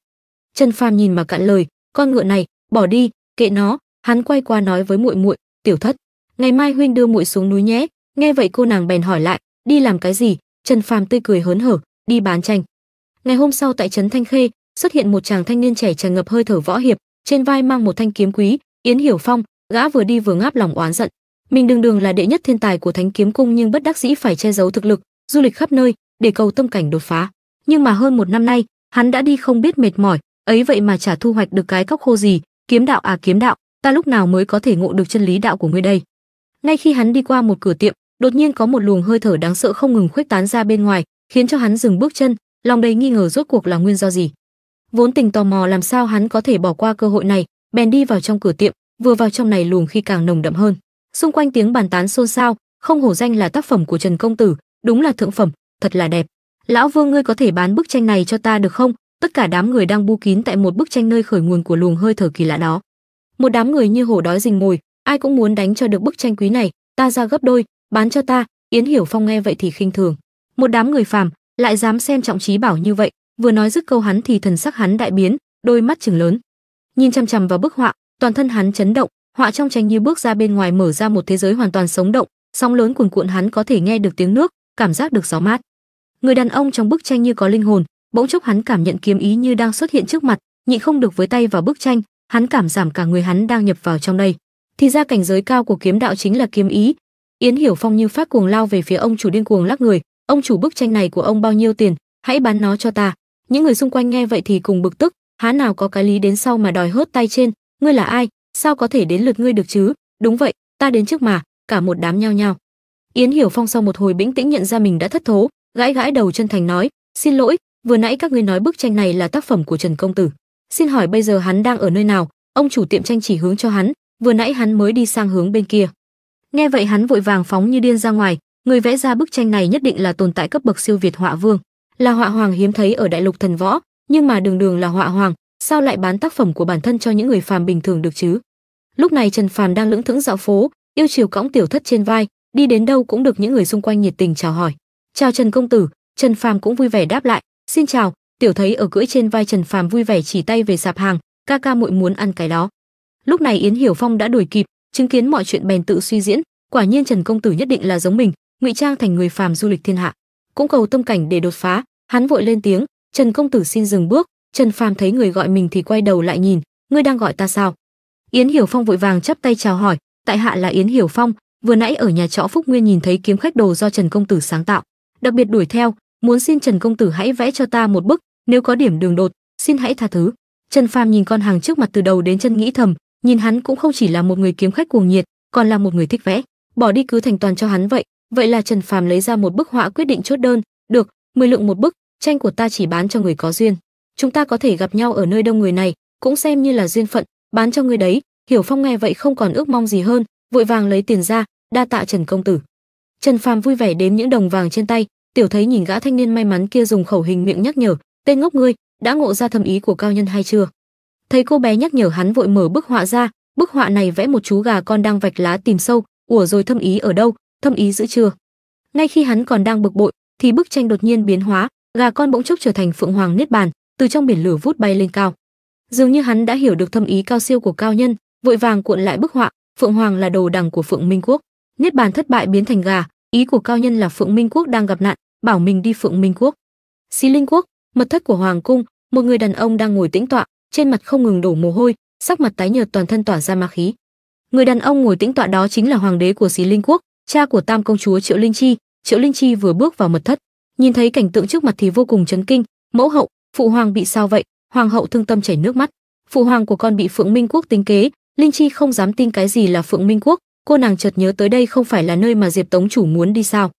S1: trần phàm nhìn mà cạn lời con ngựa này bỏ đi kệ nó hắn quay qua nói với muội muội tiểu thất ngày mai huynh đưa muội xuống núi nhé nghe vậy cô nàng bèn hỏi lại đi làm cái gì trần phàm tươi cười hớn hở đi bán tranh ngày hôm sau tại trấn thanh khê xuất hiện một chàng thanh niên trẻ tràn ngập hơi thở võ hiệp trên vai mang một thanh kiếm quý yến hiểu phong gã vừa đi vừa ngáp lòng oán giận mình đường đường là đệ nhất thiên tài của thánh kiếm cung nhưng bất đắc dĩ phải che giấu thực lực du lịch khắp nơi để cầu tâm cảnh đột phá nhưng mà hơn một năm nay hắn đã đi không biết mệt mỏi ấy vậy mà chả thu hoạch được cái cóc khô gì kiếm đạo à kiếm đạo ta lúc nào mới có thể ngộ được chân lý đạo của ngươi đây ngay khi hắn đi qua một cửa tiệm, đột nhiên có một luồng hơi thở đáng sợ không ngừng khuếch tán ra bên ngoài, khiến cho hắn dừng bước chân, lòng đầy nghi ngờ rốt cuộc là nguyên do gì. Vốn tình tò mò làm sao hắn có thể bỏ qua cơ hội này, bèn đi vào trong cửa tiệm, vừa vào trong này luồng khi càng nồng đậm hơn. Xung quanh tiếng bàn tán xôn xao, không hổ danh là tác phẩm của Trần công tử, đúng là thượng phẩm, thật là đẹp. Lão Vương ngươi có thể bán bức tranh này cho ta được không? Tất cả đám người đang bu kín tại một bức tranh nơi khởi nguồn của luồng hơi thở kỳ lạ đó. Một đám người như hổ đói rình mồi, ai cũng muốn đánh cho được bức tranh quý này, ta ra gấp đôi, bán cho ta." Yến Hiểu Phong nghe vậy thì khinh thường. Một đám người phàm, lại dám xem trọng trí bảo như vậy, vừa nói dứt câu hắn thì thần sắc hắn đại biến, đôi mắt trừng lớn. Nhìn chằm chằm vào bức họa, toàn thân hắn chấn động, họa trong tranh như bước ra bên ngoài mở ra một thế giới hoàn toàn sống động, sóng lớn cuồn cuộn hắn có thể nghe được tiếng nước, cảm giác được gió mát. Người đàn ông trong bức tranh như có linh hồn, bỗng chốc hắn cảm nhận kiếm ý như đang xuất hiện trước mặt, nhịn không được với tay vào bức tranh, hắn cảm giảm cả người hắn đang nhập vào trong đây thì ra cảnh giới cao của kiếm đạo chính là kiếm ý. Yến Hiểu Phong như phát cuồng lao về phía ông chủ điên cuồng lắc người, "Ông chủ bức tranh này của ông bao nhiêu tiền, hãy bán nó cho ta." Những người xung quanh nghe vậy thì cùng bực tức, há nào có cái lý đến sau mà đòi hớt tay trên, "Ngươi là ai, sao có thể đến lượt ngươi được chứ?" "Đúng vậy, ta đến trước mà." Cả một đám nhao nhao. Yến Hiểu Phong sau một hồi bĩnh tĩnh nhận ra mình đã thất thố, gãi gãi đầu chân thành nói, "Xin lỗi, vừa nãy các ngươi nói bức tranh này là tác phẩm của Trần công tử. Xin hỏi bây giờ hắn đang ở nơi nào?" Ông chủ tiệm tranh chỉ hướng cho hắn, vừa nãy hắn mới đi sang hướng bên kia. Nghe vậy hắn vội vàng phóng như điên ra ngoài, người vẽ ra bức tranh này nhất định là tồn tại cấp bậc siêu việt họa vương, là họa hoàng hiếm thấy ở đại lục thần võ, nhưng mà đường đường là họa hoàng, sao lại bán tác phẩm của bản thân cho những người phàm bình thường được chứ? Lúc này Trần Phàm đang lững thững dạo phố, yêu chiều cõng tiểu thất trên vai, đi đến đâu cũng được những người xung quanh nhiệt tình chào hỏi. "Chào Trần công tử." Trần Phàm cũng vui vẻ đáp lại, "Xin chào." Tiểu thấy ở cưỡi trên vai Trần Phàm vui vẻ chỉ tay về sạp hàng, "Ca ca muội muốn ăn cái đó." lúc này yến hiểu phong đã đuổi kịp chứng kiến mọi chuyện bèn tự suy diễn quả nhiên trần công tử nhất định là giống mình ngụy trang thành người phàm du lịch thiên hạ cũng cầu tâm cảnh để đột phá hắn vội lên tiếng trần công tử xin dừng bước trần phàm thấy người gọi mình thì quay đầu lại nhìn ngươi đang gọi ta sao yến hiểu phong vội vàng chắp tay chào hỏi tại hạ là yến hiểu phong vừa nãy ở nhà trọ phúc nguyên nhìn thấy kiếm khách đồ do trần công tử sáng tạo đặc biệt đuổi theo muốn xin trần công tử hãy vẽ cho ta một bức nếu có điểm đường đột xin hãy tha thứ trần phàm nhìn con hàng trước mặt từ đầu đến chân nghĩ thầm nhìn hắn cũng không chỉ là một người kiếm khách cuồng nhiệt, còn là một người thích vẽ. Bỏ đi cứ thành toàn cho hắn vậy, vậy là Trần Phàm lấy ra một bức họa quyết định chốt đơn, được, 10 lượng một bức, tranh của ta chỉ bán cho người có duyên. Chúng ta có thể gặp nhau ở nơi đông người này, cũng xem như là duyên phận, bán cho người đấy. Hiểu Phong nghe vậy không còn ước mong gì hơn, vội vàng lấy tiền ra, đa tạ Trần công tử. Trần Phàm vui vẻ đếm những đồng vàng trên tay, tiểu thấy nhìn gã thanh niên may mắn kia dùng khẩu hình miệng nhắc nhở, tên ngốc ngươi, đã ngộ ra thâm ý của cao nhân hay chưa? Thấy cô bé nhắc nhở hắn vội mở bức họa ra, bức họa này vẽ một chú gà con đang vạch lá tìm sâu, ủa rồi thâm ý ở đâu, thâm ý giữ chưa. Ngay khi hắn còn đang bực bội, thì bức tranh đột nhiên biến hóa, gà con bỗng chốc trở thành phượng hoàng niết bàn, từ trong biển lửa vút bay lên cao. Dường như hắn đã hiểu được thâm ý cao siêu của cao nhân, vội vàng cuộn lại bức họa, phượng hoàng là đồ đằng của phượng minh quốc, niết bàn thất bại biến thành gà, ý của cao nhân là phượng minh quốc đang gặp nạn, bảo mình đi phượng minh quốc. Xí Linh quốc, mật thất của hoàng cung, một người đàn ông đang ngồi tĩnh tọa, trên mặt không ngừng đổ mồ hôi, sắc mặt tái nhợt toàn thân tỏa ra ma khí. Người đàn ông ngồi tĩnh tọa đó chính là hoàng đế của Xí Linh quốc, cha của Tam công chúa Triệu Linh Chi. Triệu Linh Chi vừa bước vào mật thất, nhìn thấy cảnh tượng trước mặt thì vô cùng chấn kinh, mẫu hậu, phụ hoàng bị sao vậy? Hoàng hậu thương tâm chảy nước mắt. Phụ hoàng của con bị Phượng Minh quốc tính kế, Linh Chi không dám tin cái gì là Phượng Minh quốc, cô nàng chợt nhớ tới đây không phải là nơi mà Diệp Tống chủ muốn đi sao?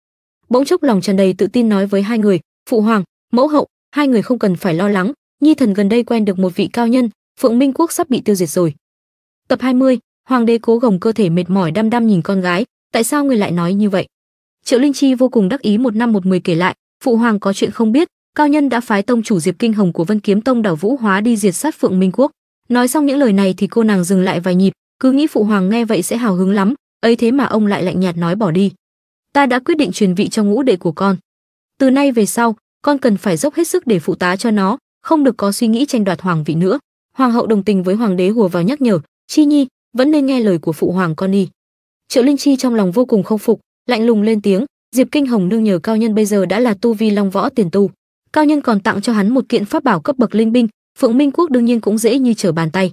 S1: Bỗng chốc lòng tràn đầy tự tin nói với hai người, "Phụ hoàng, mẫu hậu, hai người không cần phải lo lắng, Nhi thần gần đây quen được một vị cao nhân, Phượng Minh quốc sắp bị tiêu diệt rồi. Tập 20, Hoàng đế cố gồng cơ thể mệt mỏi đăm đăm nhìn con gái, tại sao người lại nói như vậy? Triệu Linh Chi vô cùng đắc ý một năm một mười kể lại, phụ hoàng có chuyện không biết, cao nhân đã phái tông chủ Diệp Kinh Hồng của Vân Kiếm Tông đảo Vũ Hóa đi diệt sát Phượng Minh quốc. Nói xong những lời này thì cô nàng dừng lại vài nhịp, cứ nghĩ phụ hoàng nghe vậy sẽ hào hứng lắm, ấy thế mà ông lại lạnh nhạt nói bỏ đi. Ta đã quyết định truyền vị cho ngũ đệ của con. Từ nay về sau, con cần phải dốc hết sức để phụ tá cho nó, không được có suy nghĩ tranh đoạt hoàng vị nữa. Hoàng hậu đồng tình với hoàng đế hùa vào nhắc nhở, "Chi Nhi, vẫn nên nghe lời của phụ hoàng con đi." Triệu Linh Chi trong lòng vô cùng không phục, lạnh lùng lên tiếng, "Diệp Kinh Hồng nương nhờ cao nhân bây giờ đã là tu vi long võ tiền tu, cao nhân còn tặng cho hắn một kiện pháp bảo cấp bậc linh binh, Phượng Minh quốc đương nhiên cũng dễ như trở bàn tay."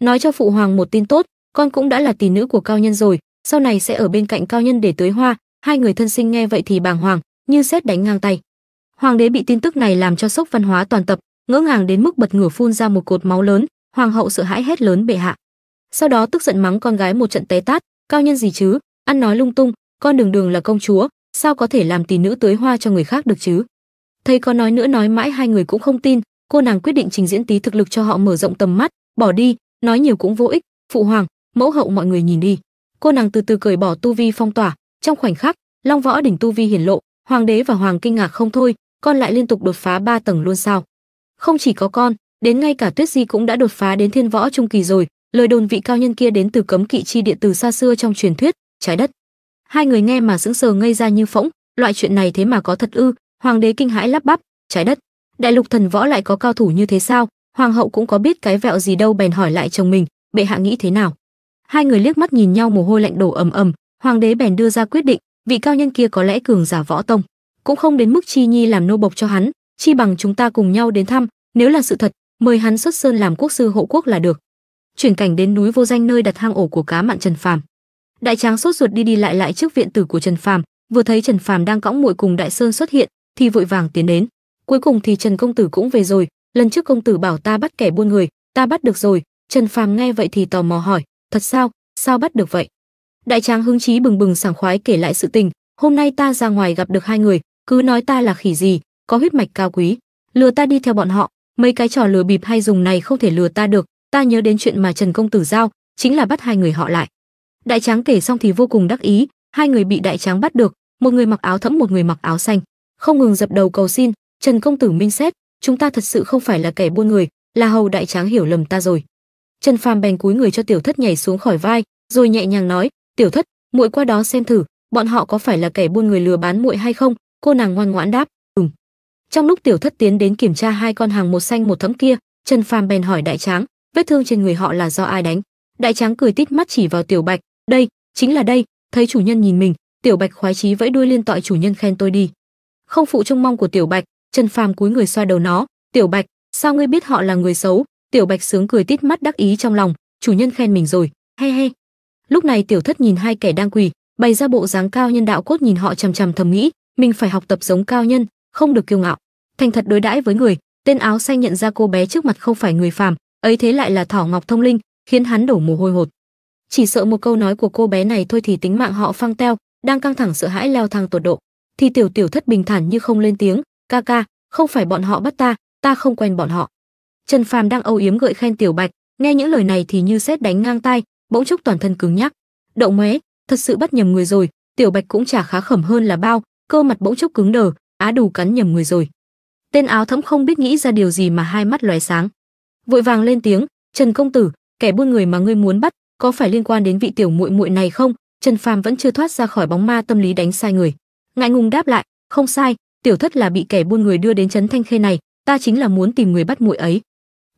S1: Nói cho phụ hoàng một tin tốt, con cũng đã là tỷ nữ của cao nhân rồi, sau này sẽ ở bên cạnh cao nhân để tưới hoa, hai người thân sinh nghe vậy thì bàng hoàng, như xét đánh ngang tay. Hoàng đế bị tin tức này làm cho sốc văn hóa toàn tập, ngỡ ngàng đến mức bật ngửa phun ra một cột máu lớn hoàng hậu sợ hãi hét lớn bệ hạ sau đó tức giận mắng con gái một trận té tát cao nhân gì chứ ăn nói lung tung con đường đường là công chúa sao có thể làm tỷ nữ tưới hoa cho người khác được chứ thấy có nói nữa nói mãi hai người cũng không tin cô nàng quyết định trình diễn tí thực lực cho họ mở rộng tầm mắt bỏ đi nói nhiều cũng vô ích phụ hoàng mẫu hậu mọi người nhìn đi cô nàng từ từ cởi bỏ tu vi phong tỏa trong khoảnh khắc long võ đỉnh tu vi hiển lộ hoàng đế và hoàng kinh ngạc không thôi con lại liên tục đột phá ba tầng luôn sao không chỉ có con, đến ngay cả Tuyết Di cũng đã đột phá đến thiên võ trung kỳ rồi, lời đồn vị cao nhân kia đến từ cấm kỵ chi địa từ xa xưa trong truyền thuyết, trái đất. Hai người nghe mà sững sờ ngây ra như phỗng, loại chuyện này thế mà có thật ư? Hoàng đế kinh hãi lắp bắp, trái đất, đại lục thần võ lại có cao thủ như thế sao? Hoàng hậu cũng có biết cái vẹo gì đâu bèn hỏi lại chồng mình, bệ hạ nghĩ thế nào? Hai người liếc mắt nhìn nhau mồ hôi lạnh đổ ầm ầm, hoàng đế bèn đưa ra quyết định, vị cao nhân kia có lẽ cường giả võ tông, cũng không đến mức chi nhi làm nô bộc cho hắn, chi bằng chúng ta cùng nhau đến thăm, nếu là sự thật, mời hắn xuất sơn làm quốc sư hộ quốc là được. Chuyển cảnh đến núi vô danh nơi đặt hang ổ của cá mặn Trần Phàm. Đại Tráng sốt ruột đi đi lại lại trước viện tử của Trần Phàm, vừa thấy Trần Phàm đang cõng muội cùng Đại Sơn xuất hiện, thì vội vàng tiến đến. Cuối cùng thì Trần công tử cũng về rồi, lần trước công tử bảo ta bắt kẻ buôn người, ta bắt được rồi. Trần Phàm nghe vậy thì tò mò hỏi, thật sao, sao bắt được vậy? Đại Tráng hứng chí bừng bừng sảng khoái kể lại sự tình, hôm nay ta ra ngoài gặp được hai người, cứ nói ta là khỉ gì, có huyết mạch cao quý, lừa ta đi theo bọn họ, mấy cái trò lừa bịp hay dùng này không thể lừa ta được, ta nhớ đến chuyện mà Trần công tử giao, chính là bắt hai người họ lại. Đại Tráng kể xong thì vô cùng đắc ý, hai người bị Đại Tráng bắt được, một người mặc áo thẫm một người mặc áo xanh, không ngừng dập đầu cầu xin, Trần công tử minh xét, chúng ta thật sự không phải là kẻ buôn người, là hầu Đại Tráng hiểu lầm ta rồi. Trần Phàm bèn cúi người cho Tiểu Thất nhảy xuống khỏi vai, rồi nhẹ nhàng nói, "Tiểu Thất, muội qua đó xem thử, bọn họ có phải là kẻ buôn người lừa bán muội hay không?" Cô nàng ngoan ngoãn đáp, trong lúc Tiểu Thất tiến đến kiểm tra hai con hàng một xanh một thẫm kia, Trần Phàm bèn hỏi Đại Tráng, vết thương trên người họ là do ai đánh? Đại Tráng cười tít mắt chỉ vào Tiểu Bạch, đây, chính là đây, thấy chủ nhân nhìn mình, Tiểu Bạch khoái chí vẫy đuôi liên tội chủ nhân khen tôi đi. Không phụ trông mong của Tiểu Bạch, Trần Phàm cúi người xoa đầu nó, "Tiểu Bạch, sao ngươi biết họ là người xấu?" Tiểu Bạch sướng cười tít mắt đắc ý trong lòng, chủ nhân khen mình rồi, he he. Lúc này Tiểu Thất nhìn hai kẻ đang quỳ, bày ra bộ dáng cao nhân đạo cốt nhìn họ chằm chằm thầm nghĩ, mình phải học tập giống cao nhân, không được kiêu ngạo thành thật đối đãi với người tên áo xanh nhận ra cô bé trước mặt không phải người phàm ấy thế lại là thỏ ngọc thông linh khiến hắn đổ mồ hôi hột chỉ sợ một câu nói của cô bé này thôi thì tính mạng họ phăng teo đang căng thẳng sợ hãi leo thang tột độ thì tiểu tiểu thất bình thản như không lên tiếng ca ca không phải bọn họ bắt ta ta không quen bọn họ trần phàm đang âu yếm gợi khen tiểu bạch nghe những lời này thì như xét đánh ngang tai bỗng chốc toàn thân cứng nhắc động mé thật sự bắt nhầm người rồi tiểu bạch cũng chả khá khẩm hơn là bao cơ mặt bỗng chốc cứng đờ á đủ cắn nhầm người rồi Tên áo thẫm không biết nghĩ ra điều gì mà hai mắt lóe sáng, vội vàng lên tiếng, "Trần công tử, kẻ buôn người mà ngươi muốn bắt, có phải liên quan đến vị tiểu muội muội này không?" Trần Phàm vẫn chưa thoát ra khỏi bóng ma tâm lý đánh sai người, ngại ngùng đáp lại, "Không sai, tiểu thất là bị kẻ buôn người đưa đến trấn Thanh Khê này, ta chính là muốn tìm người bắt muội ấy."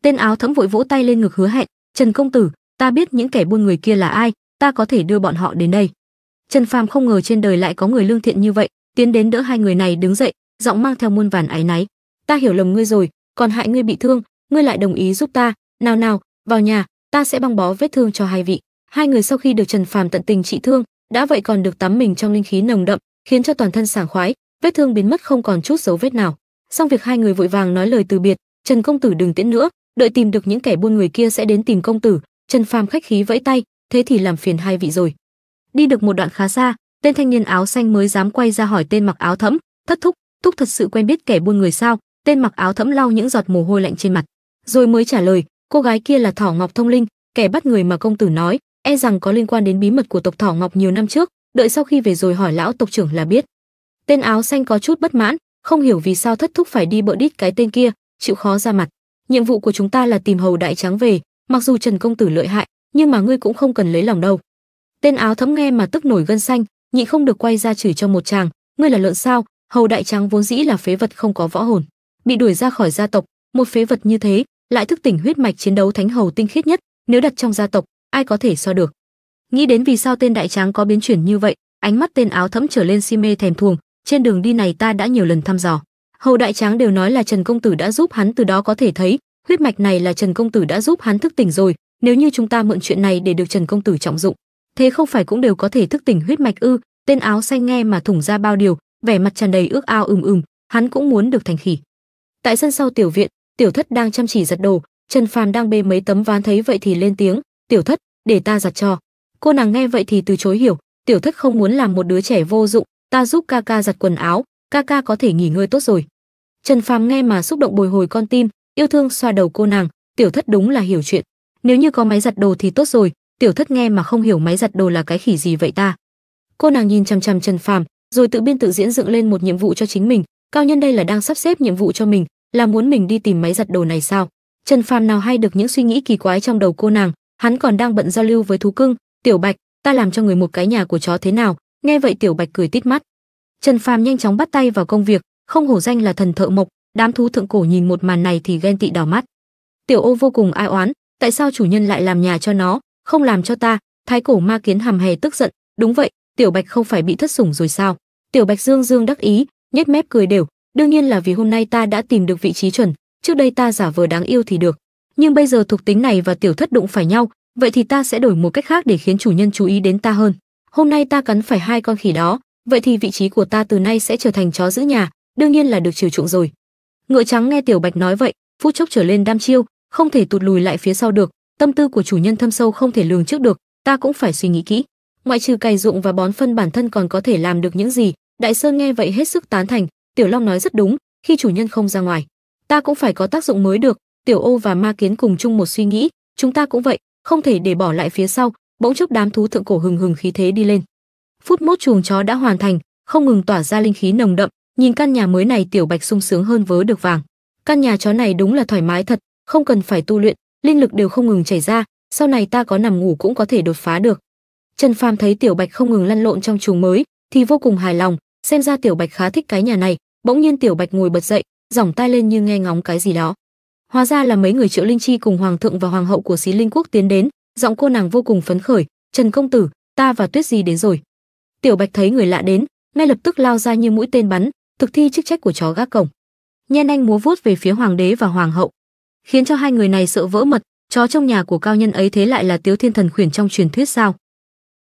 S1: Tên áo thẫm vội vỗ tay lên ngực hứa hẹn, "Trần công tử, ta biết những kẻ buôn người kia là ai, ta có thể đưa bọn họ đến đây." Trần Phàm không ngờ trên đời lại có người lương thiện như vậy, tiến đến đỡ hai người này đứng dậy, giọng mang theo muôn vàn áy náy ta hiểu lầm ngươi rồi, còn hại ngươi bị thương, ngươi lại đồng ý giúp ta, nào nào, vào nhà, ta sẽ băng bó vết thương cho hai vị." Hai người sau khi được Trần Phàm tận tình trị thương, đã vậy còn được tắm mình trong linh khí nồng đậm, khiến cho toàn thân sảng khoái, vết thương biến mất không còn chút dấu vết nào. Xong việc hai người vội vàng nói lời từ biệt, "Trần công tử đừng tiễn nữa, đợi tìm được những kẻ buôn người kia sẽ đến tìm công tử." Trần Phàm khách khí vẫy tay, "Thế thì làm phiền hai vị rồi." Đi được một đoạn khá xa, tên thanh niên áo xanh mới dám quay ra hỏi tên mặc áo thẫm, thất thúc, thúc thật sự quen biết kẻ buôn người sao? tên mặc áo thẫm lau những giọt mồ hôi lạnh trên mặt rồi mới trả lời cô gái kia là thỏ ngọc thông linh kẻ bắt người mà công tử nói e rằng có liên quan đến bí mật của tộc thỏ ngọc nhiều năm trước đợi sau khi về rồi hỏi lão tộc trưởng là biết tên áo xanh có chút bất mãn không hiểu vì sao thất thúc phải đi bợ đít cái tên kia chịu khó ra mặt nhiệm vụ của chúng ta là tìm hầu đại trắng về mặc dù trần công tử lợi hại nhưng mà ngươi cũng không cần lấy lòng đâu tên áo thấm nghe mà tức nổi gân xanh nhị không được quay ra chửi cho một chàng ngươi là lợn sao hầu đại trắng vốn dĩ là phế vật không có võ hồn bị đuổi ra khỏi gia tộc một phế vật như thế lại thức tỉnh huyết mạch chiến đấu thánh hầu tinh khiết nhất nếu đặt trong gia tộc ai có thể so được nghĩ đến vì sao tên đại tráng có biến chuyển như vậy ánh mắt tên áo thẫm trở lên si mê thèm thuồng trên đường đi này ta đã nhiều lần thăm dò hầu đại tráng đều nói là trần công tử đã giúp hắn từ đó có thể thấy huyết mạch này là trần công tử đã giúp hắn thức tỉnh rồi nếu như chúng ta mượn chuyện này để được trần công tử trọng dụng thế không phải cũng đều có thể thức tỉnh huyết mạch ư tên áo xanh nghe mà thủng ra bao điều vẻ mặt tràn đầy ước ao ừm ừm hắn cũng muốn được thành khỉ tại sân sau tiểu viện tiểu thất đang chăm chỉ giặt đồ trần phàm đang bê mấy tấm ván thấy vậy thì lên tiếng tiểu thất để ta giặt cho cô nàng nghe vậy thì từ chối hiểu tiểu thất không muốn làm một đứa trẻ vô dụng ta giúp ca ca giặt quần áo ca ca có thể nghỉ ngơi tốt rồi trần phàm nghe mà xúc động bồi hồi con tim yêu thương xoa đầu cô nàng tiểu thất đúng là hiểu chuyện nếu như có máy giặt đồ thì tốt rồi tiểu thất nghe mà không hiểu máy giặt đồ là cái khỉ gì vậy ta cô nàng nhìn chằm chằm trần phàm rồi tự biên tự diễn dựng lên một nhiệm vụ cho chính mình cao nhân đây là đang sắp xếp nhiệm vụ cho mình là muốn mình đi tìm máy giặt đồ này sao trần phàm nào hay được những suy nghĩ kỳ quái trong đầu cô nàng hắn còn đang bận giao lưu với thú cưng tiểu bạch ta làm cho người một cái nhà của chó thế nào nghe vậy tiểu bạch cười tít mắt trần phàm nhanh chóng bắt tay vào công việc không hổ danh là thần thợ mộc đám thú thượng cổ nhìn một màn này thì ghen tị đỏ mắt tiểu ô vô cùng ai oán tại sao chủ nhân lại làm nhà cho nó không làm cho ta thái cổ ma kiến hàm hè tức giận đúng vậy tiểu bạch không phải bị thất sủng rồi sao tiểu bạch dương dương đắc ý nhếch mép cười đều, đương nhiên là vì hôm nay ta đã tìm được vị trí chuẩn, trước đây ta giả vờ đáng yêu thì được, nhưng bây giờ thuộc tính này và tiểu thất đụng phải nhau, vậy thì ta sẽ đổi một cách khác để khiến chủ nhân chú ý đến ta hơn. Hôm nay ta cắn phải hai con khỉ đó, vậy thì vị trí của ta từ nay sẽ trở thành chó giữ nhà, đương nhiên là được chiều chuộng rồi. Ngựa trắng nghe Tiểu Bạch nói vậy, phút chốc trở lên đam chiêu, không thể tụt lùi lại phía sau được, tâm tư của chủ nhân thâm sâu không thể lường trước được, ta cũng phải suy nghĩ kỹ. Ngoại trừ cày ruộng và bón phân bản thân còn có thể làm được những gì, đại sơn nghe vậy hết sức tán thành tiểu long nói rất đúng khi chủ nhân không ra ngoài ta cũng phải có tác dụng mới được tiểu ô và ma kiến cùng chung một suy nghĩ chúng ta cũng vậy không thể để bỏ lại phía sau bỗng chốc đám thú thượng cổ hừng hừng khí thế đi lên phút mốt chuồng chó đã hoàn thành không ngừng tỏa ra linh khí nồng đậm nhìn căn nhà mới này tiểu bạch sung sướng hơn vớ được vàng căn nhà chó này đúng là thoải mái thật không cần phải tu luyện linh lực đều không ngừng chảy ra sau này ta có nằm ngủ cũng có thể đột phá được trần phàm thấy tiểu bạch không ngừng lăn lộn trong chuồng mới thì vô cùng hài lòng xem ra tiểu bạch khá thích cái nhà này bỗng nhiên tiểu bạch ngồi bật dậy giỏng tai lên như nghe ngóng cái gì đó hóa ra là mấy người triệu linh chi cùng hoàng thượng và hoàng hậu của xí linh quốc tiến đến giọng cô nàng vô cùng phấn khởi trần công tử ta và tuyết di đến rồi tiểu bạch thấy người lạ đến ngay lập tức lao ra như mũi tên bắn thực thi chức trách của chó gác cổng nhen anh múa vuốt về phía hoàng đế và hoàng hậu khiến cho hai người này sợ vỡ mật chó trong nhà của cao nhân ấy thế lại là tiếu thiên thần khuyển trong truyền thuyết sao